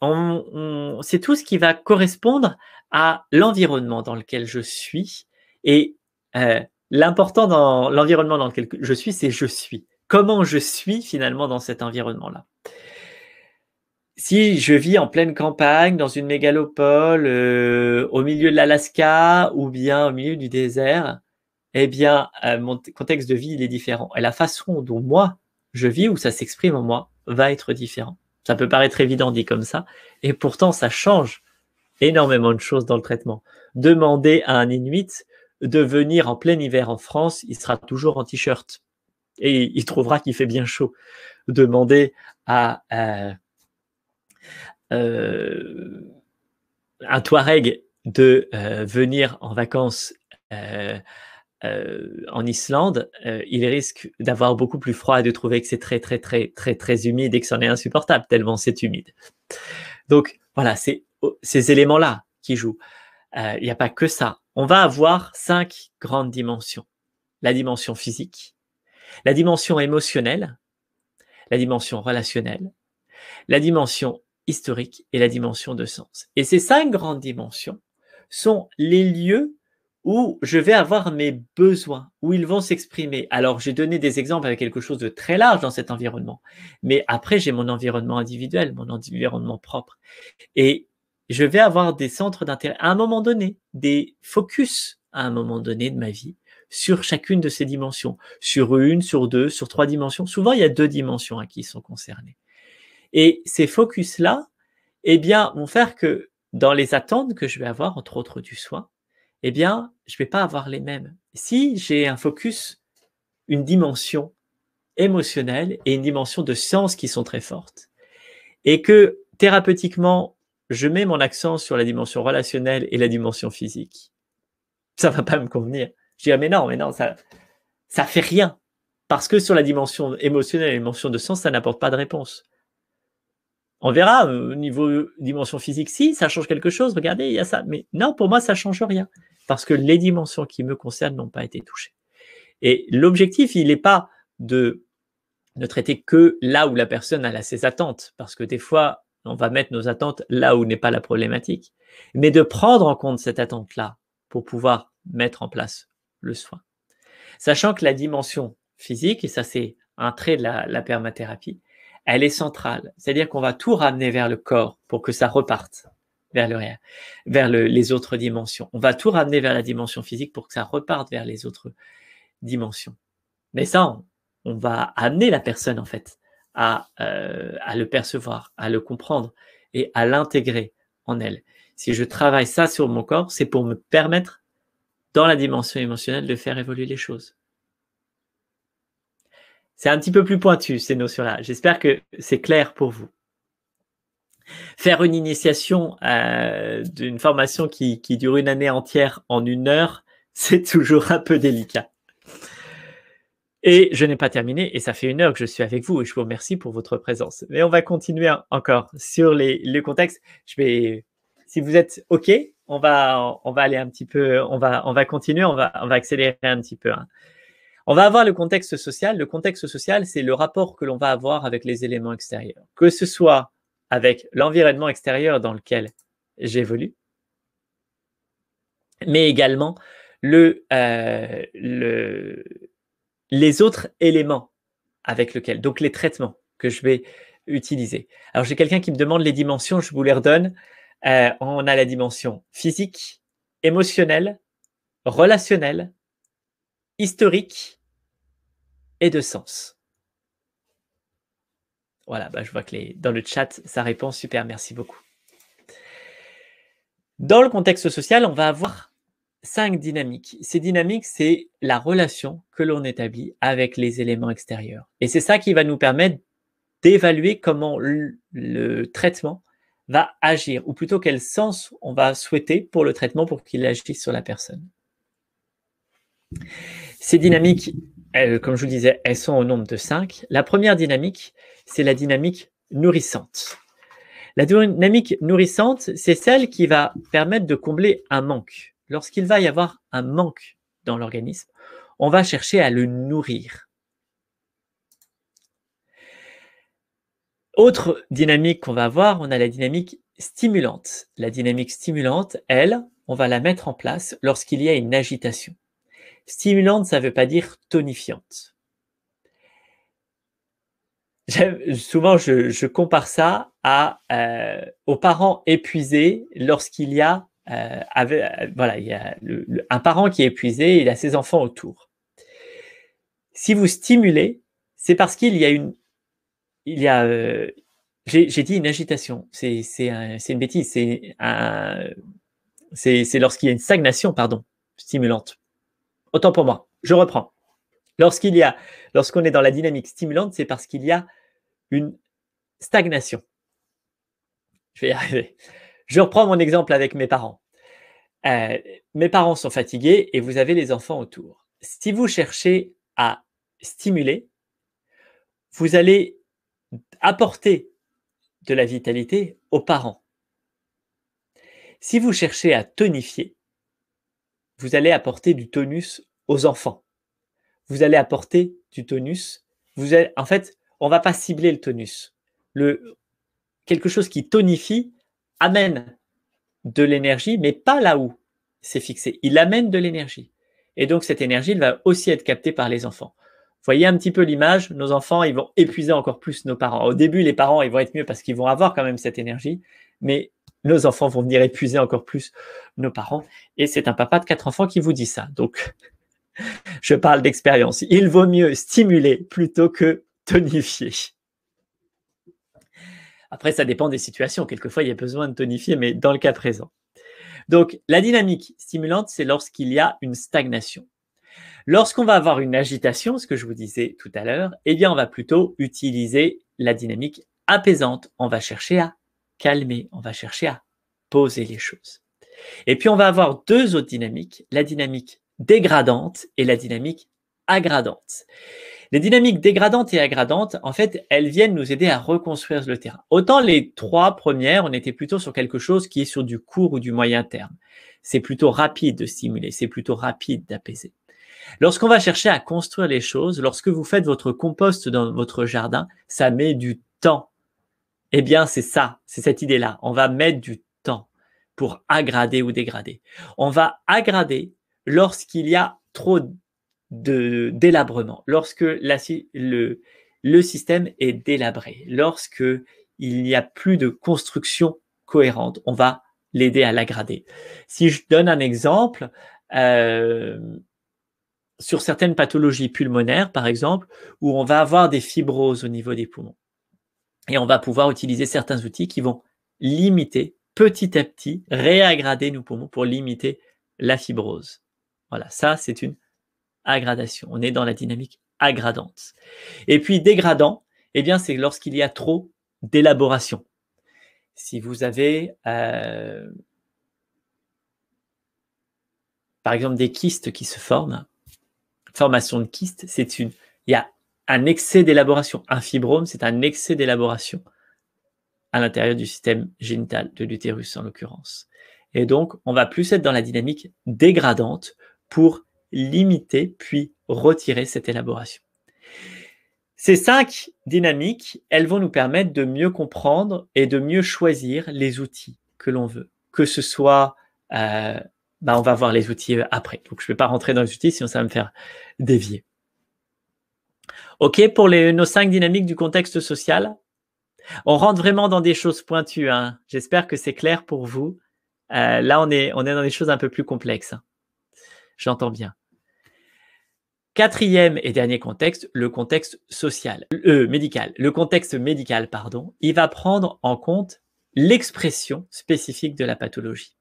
tout ce qui va correspondre à l'environnement dans lequel je suis. Et euh, l'important dans l'environnement dans lequel je suis, c'est je suis. Comment je suis finalement dans cet environnement-là si je vis en pleine campagne, dans une mégalopole, euh, au milieu de l'Alaska ou bien au milieu du désert, eh bien, euh, mon contexte de vie, il est différent. Et la façon dont moi, je vis, ou ça s'exprime en moi, va être différent. Ça peut paraître évident dit comme ça, et pourtant, ça change énormément de choses dans le traitement. Demandez à un Inuit de venir en plein hiver en France, il sera toujours en t-shirt et il trouvera qu'il fait bien chaud. Demandez à euh, euh, un Touareg de euh, venir en vacances en Islande, il risque d'avoir beaucoup plus froid et de trouver que c'est très très très très très humide et que c'en est insupportable tellement c'est humide. Donc voilà, c'est ces éléments-là qui jouent. Il euh, n'y a pas que ça. On va avoir cinq grandes dimensions. La dimension physique, la dimension émotionnelle, la dimension relationnelle, la dimension historique et la dimension de sens. Et ces cinq grandes dimensions sont les lieux où je vais avoir mes besoins, où ils vont s'exprimer. Alors, j'ai donné des exemples avec quelque chose de très large dans cet environnement, mais après, j'ai mon environnement individuel, mon environnement propre. Et je vais avoir des centres d'intérêt à un moment donné, des focus à un moment donné de ma vie sur chacune de ces dimensions, sur une, sur deux, sur trois dimensions. Souvent, il y a deux dimensions à hein, qui ils sont concernés. Et ces focus-là, eh bien, vont faire que dans les attentes que je vais avoir, entre autres du soin, eh bien, je vais pas avoir les mêmes. Si j'ai un focus, une dimension émotionnelle et une dimension de sens qui sont très fortes, et que thérapeutiquement, je mets mon accent sur la dimension relationnelle et la dimension physique. Ça va pas me convenir. Je dis, ah, mais non, mais non, ça, ça fait rien. Parce que sur la dimension émotionnelle et la dimension de sens, ça n'apporte pas de réponse. On verra, euh, au niveau dimension physique, si, ça change quelque chose, regardez, il y a ça. Mais non, pour moi, ça change rien. Parce que les dimensions qui me concernent n'ont pas été touchées. Et l'objectif, il n'est pas de ne traiter que là où la personne a ses attentes. Parce que des fois, on va mettre nos attentes là où n'est pas la problématique, mais de prendre en compte cette attente-là pour pouvoir mettre en place le soin. Sachant que la dimension physique, et ça c'est un trait de la, la, permathérapie, elle est centrale. C'est-à-dire qu'on va tout ramener vers le corps pour que ça reparte vers le vers les autres dimensions. On va tout ramener vers la dimension physique pour que ça reparte vers les autres dimensions. Mais ça, on va amener la personne en fait à, euh, à le percevoir, à le comprendre et à l'intégrer en elle. Si je travaille ça sur mon corps, c'est pour me permettre, dans la dimension émotionnelle, de faire évoluer les choses. C'est un petit peu plus pointu, ces notions-là. J'espère que c'est clair pour vous. Faire une initiation euh, d'une formation qui dure une année entière en une heure, c'est toujours un peu délicat. Et je n'ai pas terminé, et ça fait une heure que je suis avec vous, et je vous remercie pour votre présence. Mais on va continuer encore sur les, contexte. contexte. Je vais, si vous êtes OK, on va, on va aller un petit peu, on va, on va continuer, on va, on va accélérer un petit peu. Hein. On va avoir le contexte social. Le contexte social, c'est le rapport que l'on va avoir avec les éléments extérieurs, que ce soit avec l'environnement extérieur dans lequel j'évolue, mais également le, euh, le, les autres éléments avec lesquels, donc les traitements que je vais utiliser. Alors j'ai quelqu'un qui me demande les dimensions, je vous les redonne. Euh, on a la dimension physique, émotionnelle, relationnelle, historique et de sens. Voilà, bah, je vois que les, dans le chat, ça répond super, merci beaucoup. Dans le contexte social, on va avoir cinq dynamiques. Ces dynamiques, c'est la relation que l'on établit avec les éléments extérieurs. Et c'est ça qui va nous permettre d'évaluer comment le, traitement va agir, ou plutôt quel sens on va souhaiter pour le traitement pour qu'il agisse sur la personne. Ces dynamiques, comme je vous disais, elles sont au nombre de cinq. La première dynamique, c'est la dynamique nourrissante. La dynamique nourrissante, c'est celle qui va permettre de combler un manque lorsqu'il va y avoir un manque dans l'organisme, on va chercher à le nourrir. Autre dynamique qu'on va voir, on a la dynamique stimulante. La dynamique stimulante, elle, on va la mettre en place lorsqu'il y a une agitation. Stimulante, ça ne veut pas dire tonifiante. Souvent, je, compare ça à, euh, aux parents épuisés lorsqu'il y a euh, euh, voilà, il y a un parent qui est épuisé, il a ses enfants autour. Si vous stimulez, c'est parce qu'il y a une, il y a, euh, j'ai dit une agitation, c'est un, une bêtise, c'est c'est lorsqu'il y a une stagnation, pardon, stimulante. Autant pour moi, je reprends. Lorsqu'il y a, lorsqu'on est dans la dynamique stimulante, c'est parce qu'il y a une stagnation. Je vais y arriver. Je reprends mon exemple avec mes parents. Euh, mes parents sont fatigués et vous avez les enfants autour. Si vous cherchez à stimuler, vous allez apporter de la vitalité aux parents. Si vous cherchez à tonifier, vous allez apporter du tonus aux enfants. Vous allez apporter du tonus. Vous en fait, on ne va pas cibler le tonus. Le, quelque chose qui tonifie, amène de l'énergie, mais pas là où c'est fixé. Il amène de l'énergie. Et donc, cette énergie, elle va aussi être captée par les enfants. Voyez un petit peu l'image, nos enfants, ils vont épuiser encore plus nos parents. Au début, les parents, ils vont être mieux parce qu'ils vont avoir quand même cette énergie, mais nos enfants vont venir épuiser encore plus nos parents. Et c'est un papa de quatre enfants qui vous dit ça. Donc, je parle d'expérience. Il vaut mieux stimuler plutôt que tonifier. Après, ça dépend des situations. Quelquefois, il y a besoin de tonifier, mais dans le cas présent. Donc, la dynamique stimulante, c'est lorsqu'il y a une stagnation. Lorsqu'on va avoir une agitation, ce que je vous disais tout à l'heure, eh bien, on va plutôt utiliser la dynamique apaisante. On va chercher à calmer, on va chercher à poser les choses. Et puis, on va avoir deux autres dynamiques, la dynamique dégradante et la dynamique agradante. Les dynamiques dégradantes et agradantes, en fait, elles viennent nous aider à reconstruire le terrain. Autant les trois premières, on était plutôt sur quelque chose qui est sur du court ou du moyen terme. C'est plutôt rapide de stimuler, c'est plutôt rapide d'apaiser. Lorsqu'on va chercher à construire les choses, lorsque vous faites votre compost dans votre jardin, ça met du temps. Eh bien, c'est ça, c'est cette idée-là. On va mettre du temps pour agrader ou dégrader. On va agrader lorsqu'il y a trop de délabrement, lorsque le, système est délabré, lorsque il n'y a plus de construction cohérente, on va l'aider à l'agrader. Si je donne un exemple, euh, sur certaines pathologies pulmonaires, par exemple, où on va avoir des fibroses au niveau des poumons. Et on va pouvoir utiliser certains outils qui vont limiter petit à petit, réaggrader nos poumons pour limiter la fibrose. Voilà, ça c'est une aggradation, On est dans la dynamique agradante. Et puis dégradant, eh bien, c'est lorsqu'il y a trop d'élaboration. Si vous avez, euh, par exemple, des kystes qui se forment, formation de kystes, c'est une, il y a un excès d'élaboration. Un fibrome, c'est un excès d'élaboration à l'intérieur du système génital de l'utérus en l'occurrence. Et donc, on va plus être dans la dynamique dégradante pour limiter puis retirer cette élaboration. Ces cinq dynamiques, elles vont nous permettre de mieux comprendre et de mieux choisir les outils que l'on veut. Que ce soit, euh, ben, on va voir les outils euh, après. Donc je ne vais pas rentrer dans les outils sinon ça va me faire dévier. OK pour les, nos cinq dynamiques du contexte social. On rentre vraiment dans des choses pointues. Hein. J'espère que c'est clair pour vous. Euh, là, on est, on est dans des choses un peu plus complexes. Hein j'entends bien. Quatrième et dernier contexte, le contexte social, euh, médical. Le contexte médical, pardon, il va prendre en compte l'expression spécifique de la pathologie.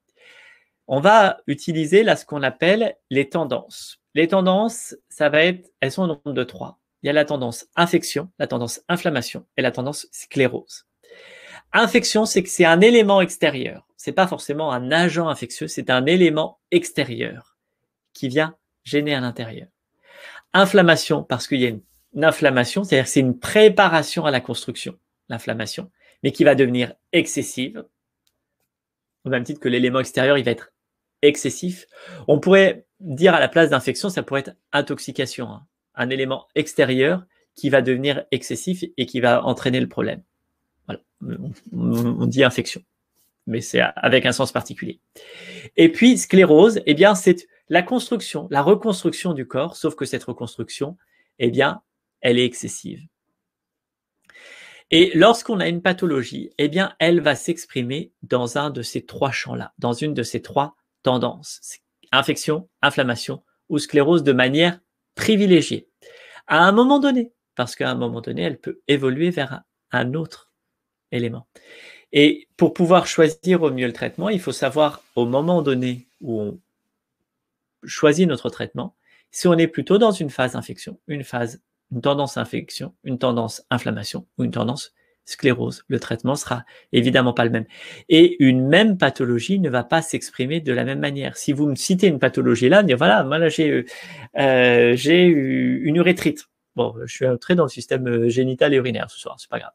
On va utiliser là ce qu'on appelle les tendances. Les tendances, ça va être, elles sont au nombre de trois. Il y a la tendance infection, la tendance inflammation et la tendance sclérose. Infection, c'est que c'est un élément extérieur. C'est pas forcément un agent infectieux, c'est un élément extérieur qui vient gêner à l'intérieur. Inflammation, parce qu'il y a une, inflammation, c'est-à-dire c'est une préparation à la construction, l'inflammation, mais qui va devenir excessive, au même titre que l'élément extérieur, il va être excessif. On pourrait dire à la place d'infection, ça pourrait être intoxication, hein. un élément extérieur qui va devenir excessif et qui va entraîner le problème. Voilà, on dit infection, mais c'est avec un sens particulier. Et puis sclérose, eh bien c'est la construction, la reconstruction du corps, sauf que cette reconstruction, eh bien, elle est excessive. Et lorsqu'on a une pathologie, eh bien, elle va s'exprimer dans un de ces trois champs-là, dans une de ces trois tendances, infection, inflammation ou sclérose de manière privilégiée. À un moment donné, parce qu'à un moment donné, elle peut évoluer vers un autre élément. Et pour pouvoir choisir au mieux le traitement, il faut savoir au moment donné où on choisit notre traitement, si on est plutôt dans une phase infection, une phase, une tendance infection, une tendance inflammation ou une tendance sclérose, le traitement sera évidemment pas le même. Et une même pathologie ne va pas s'exprimer de la même manière. Si vous me citez une pathologie là, dire voilà, moi là j'ai euh, euh une urétrite. Bon, je suis entré dans le système euh, génital et urinaire ce soir, c'est pas grave.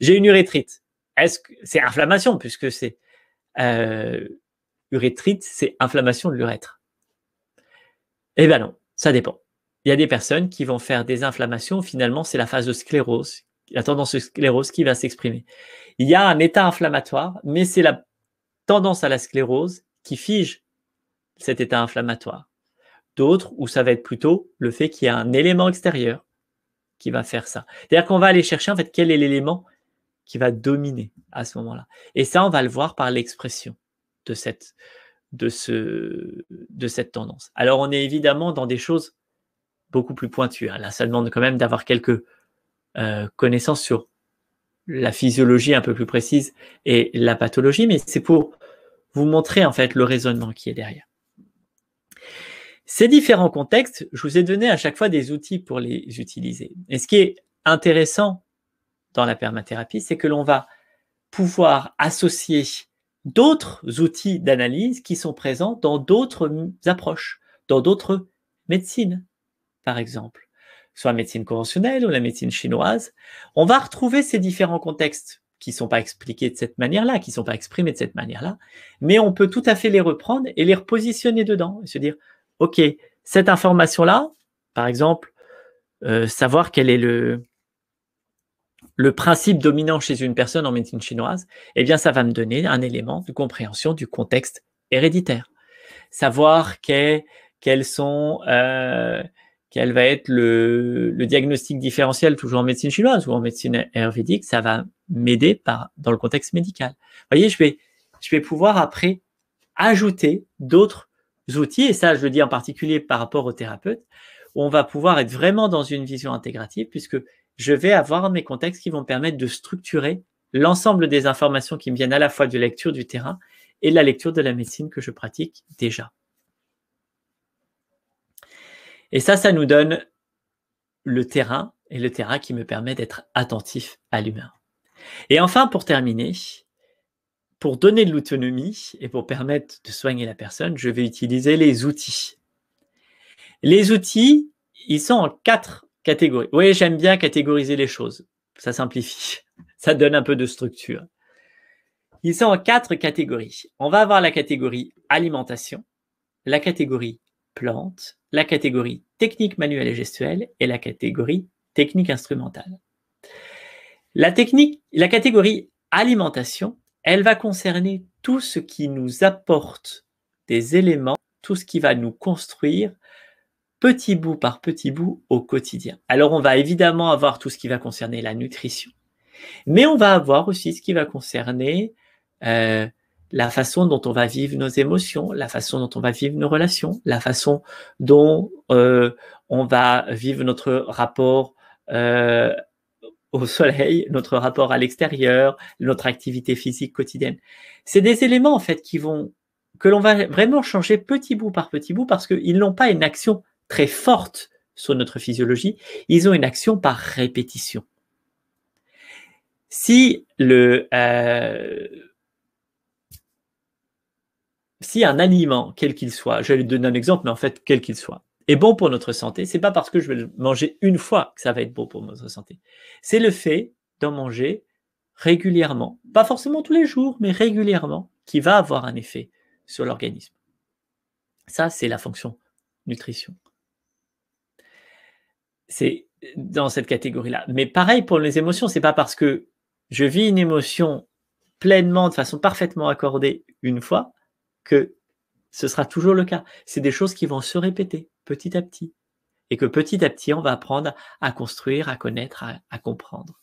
J'ai une urétrite. Est-ce que c'est inflammation puisque c'est euh, urétrite, c'est inflammation de l'urètre. Eh bien non, ça dépend. Il y a des personnes qui vont faire des inflammations. Finalement, c'est la phase de sclérose, la tendance de sclérose qui va s'exprimer. Il y a un état inflammatoire, mais c'est la tendance à la sclérose qui fige cet état inflammatoire. D'autres où ça va être plutôt le fait qu'il y a un élément extérieur qui va faire ça. C'est-à-dire qu'on va aller chercher en fait quel est l'élément qui va dominer à ce moment-là. Et ça, on va le voir par l'expression de cette, de, ce, de cette tendance. Alors on est évidemment dans des choses beaucoup plus pointues. Hein. Là, ça demande quand même d'avoir quelques euh, connaissances sur la physiologie un peu plus précise et la pathologie, mais c'est pour vous montrer en fait le raisonnement qui est derrière. Ces différents contextes, je vous ai donné à chaque fois des outils pour les utiliser. Et ce qui est intéressant dans la permathérapie, c'est que l'on va pouvoir associer d'autres outils d'analyse qui sont présents dans d'autres approches, dans d'autres médecines, par exemple, soit la médecine conventionnelle ou la médecine chinoise. On va retrouver ces différents contextes qui ne sont pas expliqués de cette manière-là, qui ne sont pas exprimés de cette manière-là, mais on peut tout à fait les reprendre et les repositionner dedans et se dire, OK, cette information-là, par exemple, euh, savoir quel est le, le principe dominant chez une personne en médecine chinoise, eh bien, ça va me donner un élément de compréhension du contexte héréditaire. Savoir quels sont, euh, quel va être le, diagnostic différentiel, toujours en médecine chinoise ou en médecine ayurvédique, ça va m'aider par, dans le contexte médical. Vous voyez, je vais, je vais pouvoir après ajouter d'autres outils, et ça, je le dis en particulier par rapport aux thérapeutes, où on va pouvoir être vraiment dans une vision intégrative, puisque je vais avoir mes contextes qui vont permettre de structurer l'ensemble des informations qui me viennent à la fois de lecture du terrain et de la lecture de la médecine que je pratique déjà. Et ça, ça nous donne le terrain et le terrain qui me permet d'être attentif à l'humain. Et enfin, pour terminer, pour donner de l'autonomie et pour permettre de soigner la personne, je vais utiliser les outils. Les outils, ils sont en quatre Catégorie. Oui, j'aime bien catégoriser les choses. Ça simplifie. Ça donne un peu de structure. Ils sont en quatre catégories. On va avoir la catégorie alimentation, la catégorie plante la catégorie technique manuelle et gestuelle et la catégorie technique instrumentale. La technique, la catégorie alimentation, elle va concerner tout ce qui nous apporte des éléments, tout ce qui va nous construire petit bout par petit bout au quotidien. Alors on va évidemment avoir tout ce qui va concerner la nutrition, mais on va avoir aussi ce qui va concerner euh, la façon dont on va vivre nos émotions, la façon dont on va vivre nos relations, la façon dont euh, on va vivre notre rapport euh, au soleil, notre rapport à l'extérieur, notre activité physique quotidienne. C'est des éléments en fait qui vont que l'on va vraiment changer petit bout par petit bout parce qu'ils n'ont pas une action très forte sur notre physiologie, ils ont une action par répétition. Si le euh, si un aliment, quel qu'il soit, je vais lui donner un exemple, mais en fait, quel qu'il soit, est bon pour notre santé, c'est pas parce que je vais le manger une fois que ça va être bon pour notre santé. C'est le fait d'en manger régulièrement, pas forcément tous les jours, mais régulièrement, qui va avoir un effet sur l'organisme. Ça, c'est la fonction nutrition. C'est dans cette catégorie-là. Mais pareil pour les émotions, c'est pas parce que je vis une émotion pleinement, de façon parfaitement accordée une fois, que ce sera toujours le cas. C'est des choses qui vont se répéter petit à petit. Et que petit à petit, on va apprendre à construire, à connaître, à, à comprendre.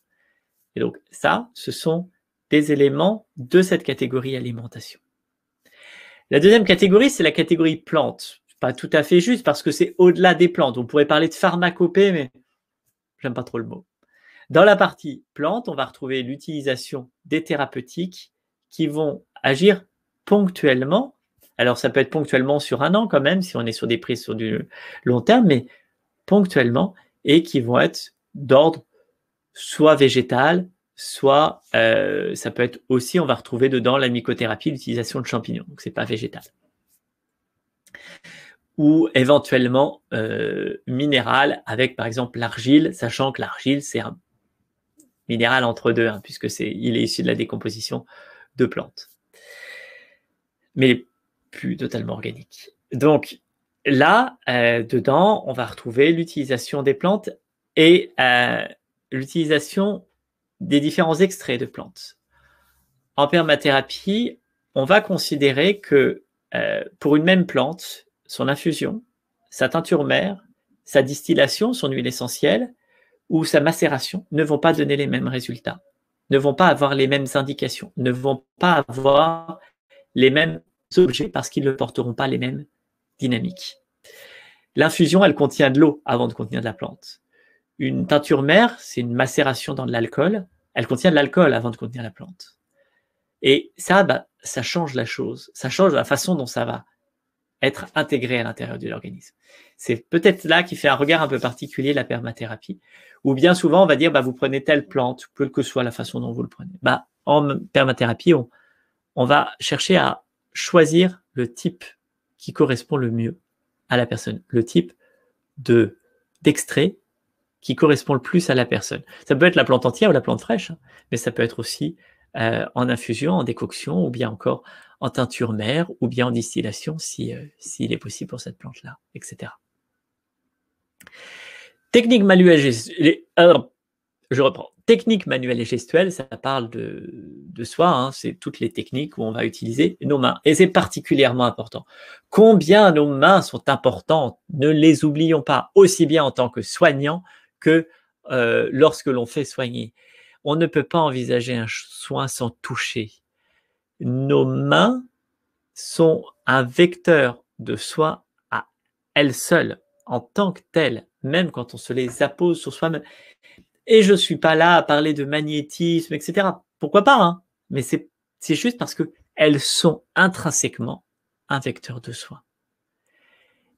Et donc ça, ce sont des éléments de cette catégorie alimentation. La deuxième catégorie, c'est la catégorie plante pas tout à fait juste parce que c'est au-delà des plantes. On pourrait parler de pharmacopée, mais j'aime pas trop le mot. Dans la partie plantes, on va retrouver l'utilisation des thérapeutiques qui vont agir ponctuellement. Alors ça peut être ponctuellement sur un an quand même, si on est sur des prises sur du long terme, mais ponctuellement et qui vont être d'ordre soit végétal, soit euh, ça peut être aussi, on va retrouver dedans la mycothérapie, l'utilisation de champignons. Donc ce n'est pas végétal ou éventuellement euh, minéral avec par exemple l'argile, sachant que l'argile c'est un minéral entre deux, hein, puisque c'est il est issu de la décomposition de plantes, mais plus totalement organique. Donc là, euh, dedans, on va retrouver l'utilisation des plantes et euh, l'utilisation des différents extraits de plantes. En permathérapie, on va considérer que euh, pour une même plante, son infusion, sa teinture mère, sa distillation, son huile essentielle, ou sa macération ne vont pas donner les mêmes résultats, ne vont pas avoir les mêmes indications, ne vont pas avoir les mêmes objets parce qu'ils ne porteront pas les mêmes dynamiques. L'infusion, elle contient de l'eau avant de contenir de la plante. Une teinture mère, c'est une macération dans de l'alcool. Elle contient de l'alcool avant de contenir la plante. Et ça, bah, ça change la chose. Ça change la façon dont ça va être intégré à l'intérieur de l'organisme. C'est peut-être là qui fait un regard un peu particulier la permathérapie, où bien souvent on va dire bah vous prenez telle plante, quelle que soit la façon dont vous le prenez. Bah en permathérapie, on, on va chercher à choisir le type qui correspond le mieux à la personne, le type de d'extrait qui correspond le plus à la personne. Ça peut être la plante entière ou la plante fraîche, hein, mais ça peut être aussi euh, en infusion, en décoction, ou bien encore en teinture mère, ou bien en distillation, s'il si, euh, est possible pour cette plante-là, etc. Technique manuelle, gestuelle, ah je reprends. Technique manuelle et gestuelle, ça parle de, de soi, hein, c'est toutes les techniques où on va utiliser nos mains. Et c'est particulièrement important. Combien nos mains sont importantes, ne les oublions pas, aussi bien en tant que soignant que euh, lorsque l'on fait soigner. On ne peut pas envisager un soin sans toucher. Nos mains sont un vecteur de soi à elles seules, en tant que telles, même quand on se les appose sur soi-même. Et je ne suis pas là à parler de magnétisme, etc. Pourquoi pas, hein mais c'est juste parce que elles sont intrinsèquement un vecteur de soi.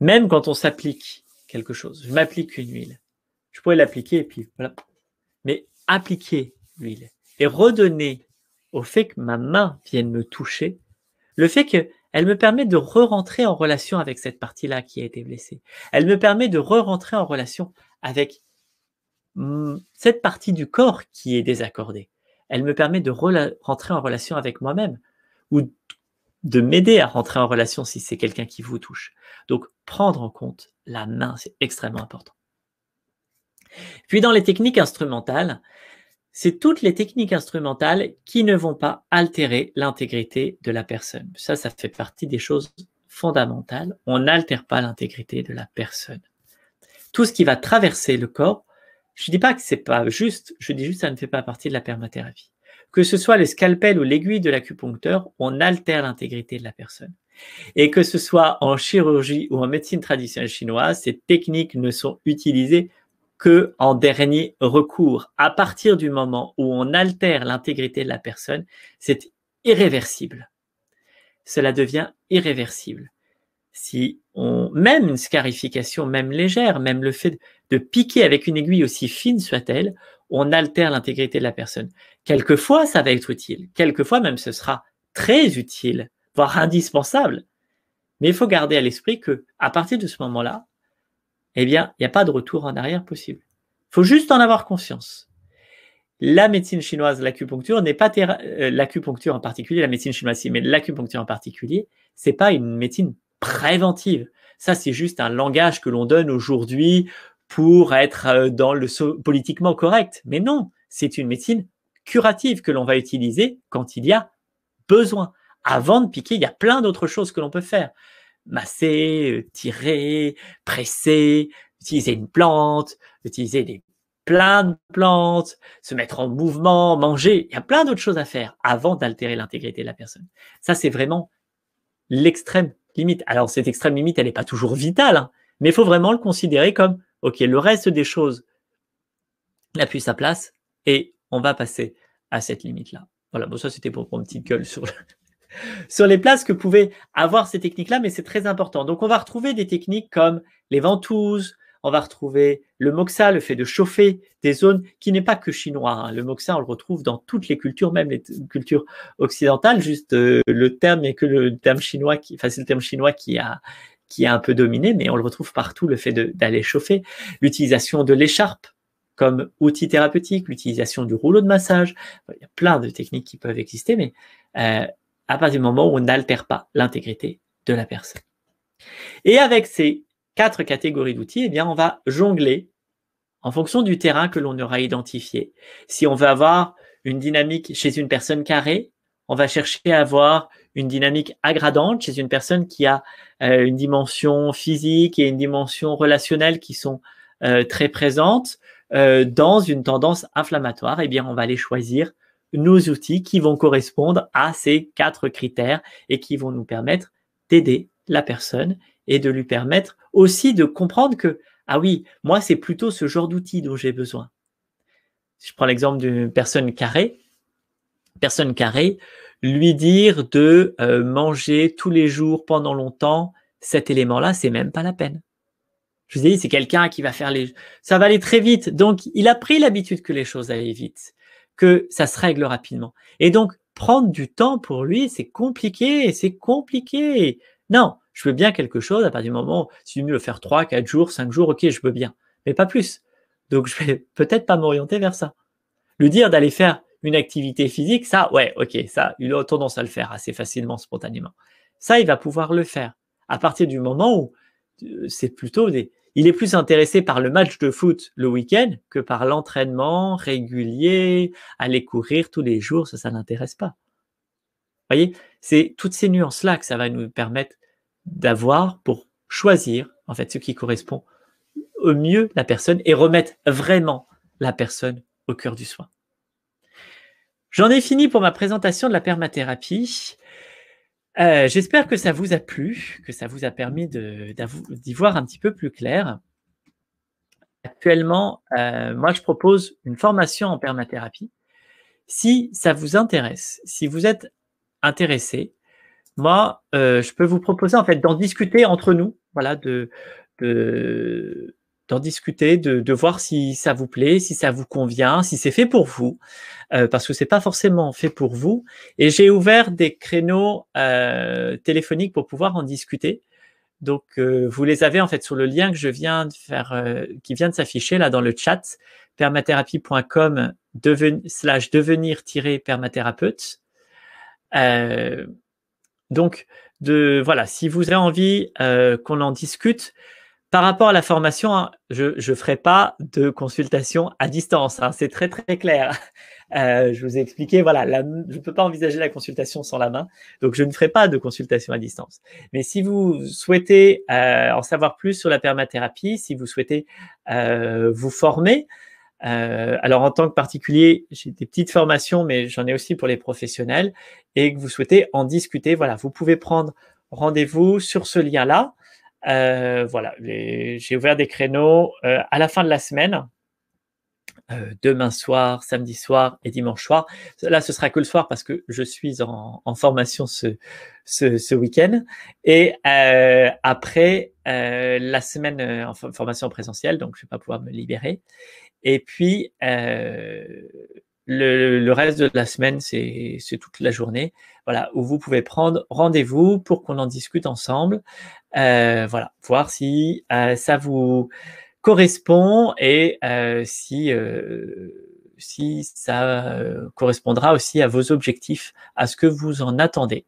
Même quand on s'applique quelque chose, je m'applique une huile, je pourrais l'appliquer et puis voilà. Mais appliquer l'huile et redonner au fait que ma main vienne me toucher, le fait qu'elle me permet de re-rentrer en relation avec cette partie-là qui a été blessée. Elle me permet de re-rentrer en relation avec cette partie du corps qui est désaccordée. Elle me permet de rentrer en relation avec moi-même ou de m'aider à rentrer en relation si c'est quelqu'un qui vous touche. Donc prendre en compte la main, c'est extrêmement important. Puis dans les techniques instrumentales, c'est toutes les techniques instrumentales qui ne vont pas altérer l'intégrité de la personne. Ça, ça fait partie des choses fondamentales. On n'altère pas l'intégrité de la personne. Tout ce qui va traverser le corps, je ne dis pas que c'est pas juste, je dis juste que ça ne fait pas partie de la permathérapie. Que ce soit les scalpel ou l'aiguille de l'acupuncteur, on altère l'intégrité de la personne. Et que ce soit en chirurgie ou en médecine traditionnelle chinoise, ces techniques ne sont utilisées que en dernier recours. À partir du moment où on altère l'intégrité de la personne, c'est irréversible. Cela devient irréversible. Si on, même une scarification, même légère, même le fait de piquer avec une aiguille aussi fine soit-elle, on altère l'intégrité de la personne. Quelquefois, ça va être utile. Quelquefois, même, ce sera très utile, voire indispensable. Mais il faut garder à l'esprit que, à partir de ce moment-là, eh bien, il n'y a pas de retour en arrière possible. Il faut juste en avoir conscience. La médecine chinoise, l'acupuncture n'est pas euh, l'acupuncture en particulier, la médecine chinoise, mais l'acupuncture en particulier, c'est pas une médecine préventive. Ça, c'est juste un langage que l'on donne aujourd'hui pour être euh, dans le saut politiquement correct. Mais non, c'est une médecine curative que l'on va utiliser quand il y a besoin. Avant de piquer, il y a plein d'autres choses que l'on peut faire masser, euh, tirer, presser, utiliser une plante, utiliser des, plein de plantes, se mettre en mouvement, manger. Il y a plein d'autres choses à faire avant d'altérer l'intégrité de la personne. Ça, c'est vraiment l'extrême limite. Alors, cette extrême limite, elle n'est pas toujours vitale, hein, mais il faut vraiment le considérer comme, OK, le reste des choses la plus sa place et on va passer à cette limite-là. Voilà, bon, ça c'était pour, prendre une petite gueule sur le, sur les places que pouvaient avoir ces techniques-là, mais c'est très important. Donc, on va retrouver des techniques comme les ventouses, on va retrouver le moxa, le fait de chauffer des zones qui n'est pas que chinois. Hein. Le moxa, on le retrouve dans toutes les cultures, même les cultures occidentales. Juste euh, le terme est que le terme chinois, qui, enfin le terme chinois qui a qui a un peu dominé, mais on le retrouve partout. Le fait d'aller chauffer, l'utilisation de l'écharpe comme outil thérapeutique, l'utilisation du rouleau de massage. Il y a plein de techniques qui peuvent exister, mais euh, à partir du moment où on n'altère pas l'intégrité de la personne. Et avec ces quatre catégories d'outils, eh bien, on va jongler en fonction du terrain que l'on aura identifié. Si on veut avoir une dynamique chez une personne carrée, on va chercher à avoir une dynamique agradante chez une personne qui a euh, une dimension physique et une dimension relationnelle qui sont euh, très présentes euh, dans une tendance inflammatoire. Eh bien, on va les choisir nos outils qui vont correspondre à ces quatre critères et qui vont nous permettre d'aider la personne et de lui permettre aussi de comprendre que, ah oui, moi, c'est plutôt ce genre d'outil dont j'ai besoin. Je prends l'exemple d'une personne carrée. Personne carrée, lui dire de euh, manger tous les jours pendant longtemps, cet élément-là, c'est même pas la peine. Je vous ai dit, c'est quelqu'un qui va faire les... Ça va aller très vite. Donc, il a pris l'habitude que les choses allaient vite que ça se règle rapidement. Et donc, prendre du temps pour lui, c'est compliqué, c'est compliqué. Non, je veux bien quelque chose à partir du moment où si tu le faire 3, 4 jours, 5 jours, ok, je veux bien, mais pas plus. Donc, je vais peut-être pas m'orienter vers ça. Le dire d'aller faire une activité physique, ça, ouais, ok, ça, il a tendance à le faire assez facilement, spontanément. Ça, il va pouvoir le faire à partir du moment où euh, c'est plutôt des, il est plus intéressé par le match de foot le week-end que par l'entraînement régulier, aller courir tous les jours, ça, ça l'intéresse pas. Vous voyez, c'est toutes ces nuances-là que ça va nous permettre d'avoir pour choisir, en fait, ce qui correspond au mieux la personne et remettre vraiment la personne au cœur du soin. J'en ai fini pour ma présentation de la permathérapie. Euh, j'espère que ça vous a plu, que ça vous a permis d'y voir un petit peu plus clair. Actuellement, euh, moi, je propose une formation en permathérapie. Si ça vous intéresse, si vous êtes intéressé, moi, euh, je peux vous proposer en fait d'en discuter entre nous, voilà, de, de d'en discuter, de, voir si ça vous plaît, si ça vous convient, si c'est fait pour vous, euh, parce que c'est pas forcément fait pour vous. Et j'ai ouvert des créneaux euh, téléphoniques pour pouvoir en discuter. Donc euh, vous les avez en fait sur le lien que je viens de faire, qui vient de s'afficher là dans le chat, permathérapie.com slash devenir-permathérapeute. donc de voilà, si vous avez envie qu'on en discute, par rapport à la formation, hein, je ne ferai pas de consultation à distance. Hein, c'est très très clair. Euh, je vous ai expliqué, voilà, je ne peux pas envisager la consultation sans la main, donc je ne ferai pas de consultation à distance. Mais si vous souhaitez euh, en savoir plus sur la permathérapie, si vous souhaitez euh, vous former, alors en tant que particulier, j'ai des petites formations, mais j'en ai aussi pour les professionnels, et que vous souhaitez en discuter, voilà, vous pouvez prendre rendez-vous sur ce lien-là. Euh, voilà, j'ai ouvert des créneaux euh, à la fin de la semaine, euh, demain soir, samedi soir et dimanche soir. Là, ce sera que le soir parce que je suis en, formation ce, ce, ce week-end. Et après, la semaine en formation en présentiel, donc je ne vais pas pouvoir me libérer. Et puis, le, reste de la semaine, c'est toute la journée, voilà, où vous pouvez prendre rendez-vous pour qu'on en discute ensemble, euh, voilà, voir si euh, ça vous correspond et euh, si, si ça correspondra aussi à vos objectifs, à ce que vous en attendez.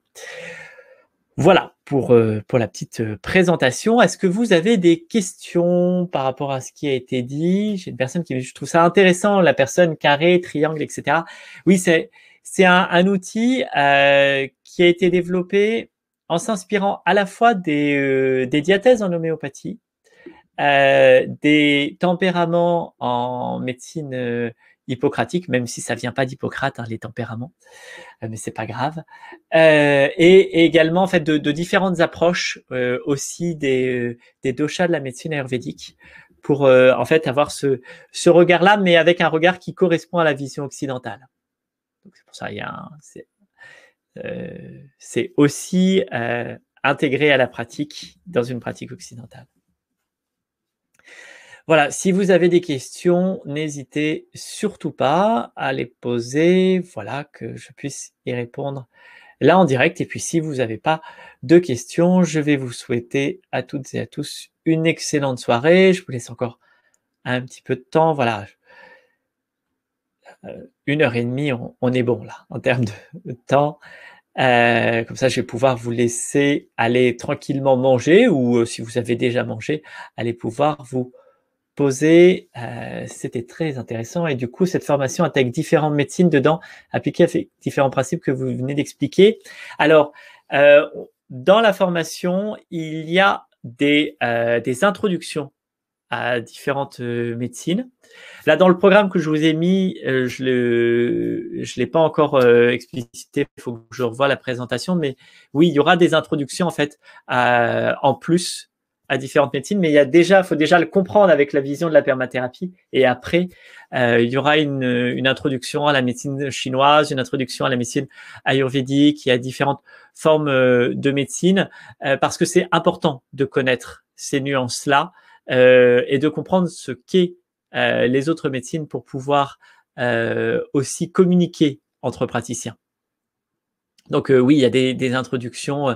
Voilà, pour, euh, pour la petite euh, présentation. Est-ce que vous avez des questions par rapport à ce qui a été dit J'ai une personne qui je trouve ça intéressant, la personne carré, triangle, etc. Oui, c'est c'est un, outil euh, qui a été développé en s'inspirant à la fois des, euh, diathèses en homéopathie, euh, des tempéraments en médecine hippocratique, même si ça vient pas d'Hippocrate, hein, les tempéraments, euh, mais c'est pas grave. Euh, et, également en fait de, différentes approches euh, aussi des, des doshas de la médecine ayurvédique pour en fait avoir ce, ce regard-là, mais avec un regard qui correspond à la vision occidentale. C'est pour ça y a c'est aussi intégré à la pratique dans une pratique occidentale. Voilà, si vous avez des questions, n'hésitez surtout pas à les poser, voilà, que je puisse y répondre là en direct. Et puis si vous n'avez pas de questions, je vais vous souhaiter à toutes et à tous une excellente soirée. Je vous laisse encore un petit peu de temps, voilà. Euh, une heure et demie, on, est bon là en termes de temps. Euh, comme ça, je vais pouvoir vous laisser aller tranquillement manger ou euh, si vous avez déjà mangé, allez pouvoir vous posé, euh, c'était très intéressant. Et du coup, cette formation intègre différentes médecines dedans, appliquées à différents principes que vous venez d'expliquer. Alors, euh, dans la formation, il y a des, euh, des introductions à différentes médecines. Là, dans le programme que je vous ai mis, je ne je l'ai pas encore explicité, il faut que je revoie la présentation, mais oui, il y aura des introductions en fait en plus à différentes médecines, mais il y a déjà, faut déjà le comprendre avec la vision de la permathérapie. Et après, euh, il y aura une, introduction à la médecine chinoise, une introduction à la médecine ayurvédique, il y a différentes formes euh, de médecine, euh, parce que c'est important de connaître ces nuances-là et de comprendre ce qu'est les autres médecines pour pouvoir aussi communiquer entre praticiens. Donc euh, oui, il y a des, introductions, euh,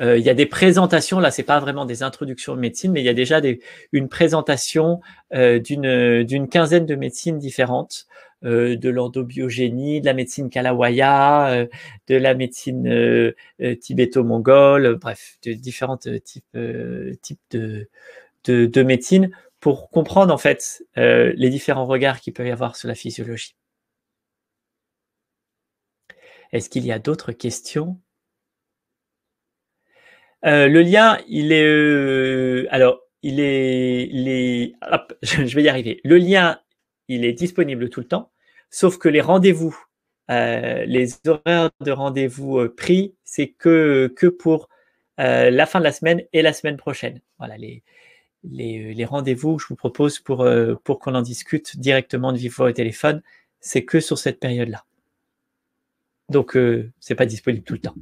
euh, il y a des présentations. Là, c'est pas vraiment des introductions de médecine, mais il y a déjà des, une présentation d'une quinzaine de médecines différentes, de l'endobiogénie, de la médecine kalawaya, de la médecine tibéto-mongole, bref, de différents types, de, de, médecine pour comprendre en fait les différents regards qu'il peut y avoir sur la physiologie. Est-ce qu'il y a d'autres questions euh, Le lien, il est... Euh, alors, il est... hop, je vais y arriver. Le lien, il est disponible tout le temps, sauf que les rendez-vous, euh, les horaires de rendez-vous pris, c'est que, que pour la fin de la semaine et la semaine prochaine. Voilà, les, les, rendez-vous je vous propose pour, pour qu'on en discute directement de vive voix au téléphone, c'est que sur cette période-là. Donc, euh, ce n'est pas disponible tout le temps.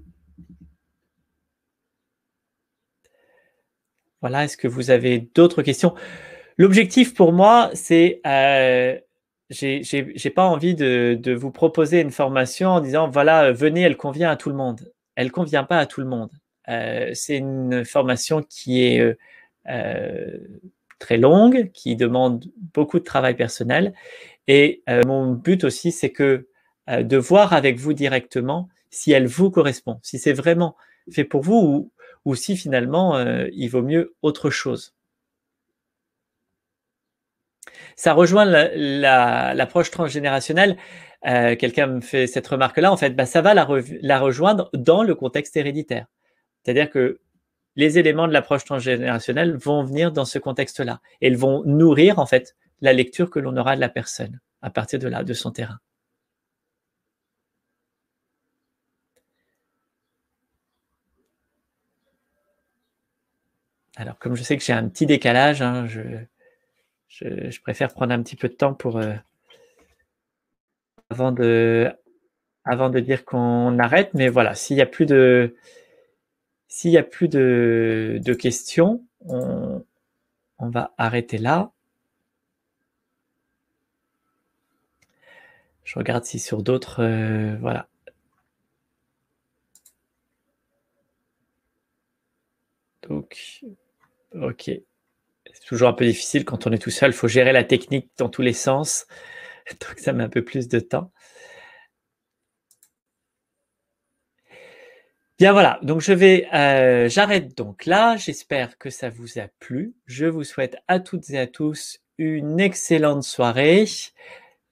Voilà, est-ce que vous avez d'autres questions L'objectif pour moi, c'est euh, j'ai pas envie de, vous proposer une formation en disant voilà, euh, venez, elle convient à tout le monde. Elle convient pas à tout le monde. Euh, c'est une formation qui est très longue, qui demande beaucoup de travail personnel. Et mon but aussi, c'est que euh, de voir avec vous directement si elle vous correspond, si c'est vraiment fait pour vous ou, si finalement euh, il vaut mieux autre chose. Ça rejoint l'approche transgénérationnelle. Euh, quelqu'un me fait cette remarque-là. En fait, bah, ça va la, la, rejoindre dans le contexte héréditaire. C'est-à-dire que les éléments de l'approche transgénérationnelle vont venir dans ce contexte-là. Elles vont nourrir, en fait, la lecture que l'on aura de la personne à partir de là, de son terrain. Alors, comme je sais que j'ai un petit décalage, hein, je, préfère prendre un petit peu de temps pour. Euh, avant, de, dire qu'on arrête. Mais voilà, s'il n'y a plus de. S'il a plus de, questions, on, va arrêter là. Je regarde si sur d'autres, euh, voilà. Donc, Ok. C'est toujours un peu difficile quand on est tout seul. Il faut gérer la technique dans tous les sens. Donc, ça met un peu plus de temps. Bien voilà, donc je vais, euh, j'arrête donc là. J'espère que ça vous a plu. Je vous souhaite à toutes et à tous une excellente soirée.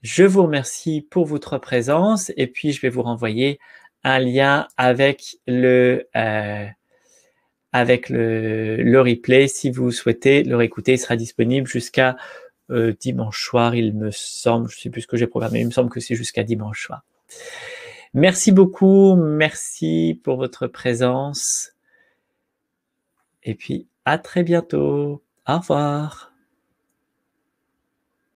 Je vous remercie pour votre présence et puis je vais vous renvoyer un lien avec le euh, avec le, replay. Si vous souhaitez le réécouter, il sera disponible jusqu'à euh, dimanche soir, il me semble. Je ne sais plus ce que j'ai programmé, il me semble que c'est jusqu'à dimanche soir. Merci beaucoup, merci pour votre présence. Et puis, à très bientôt. Au revoir.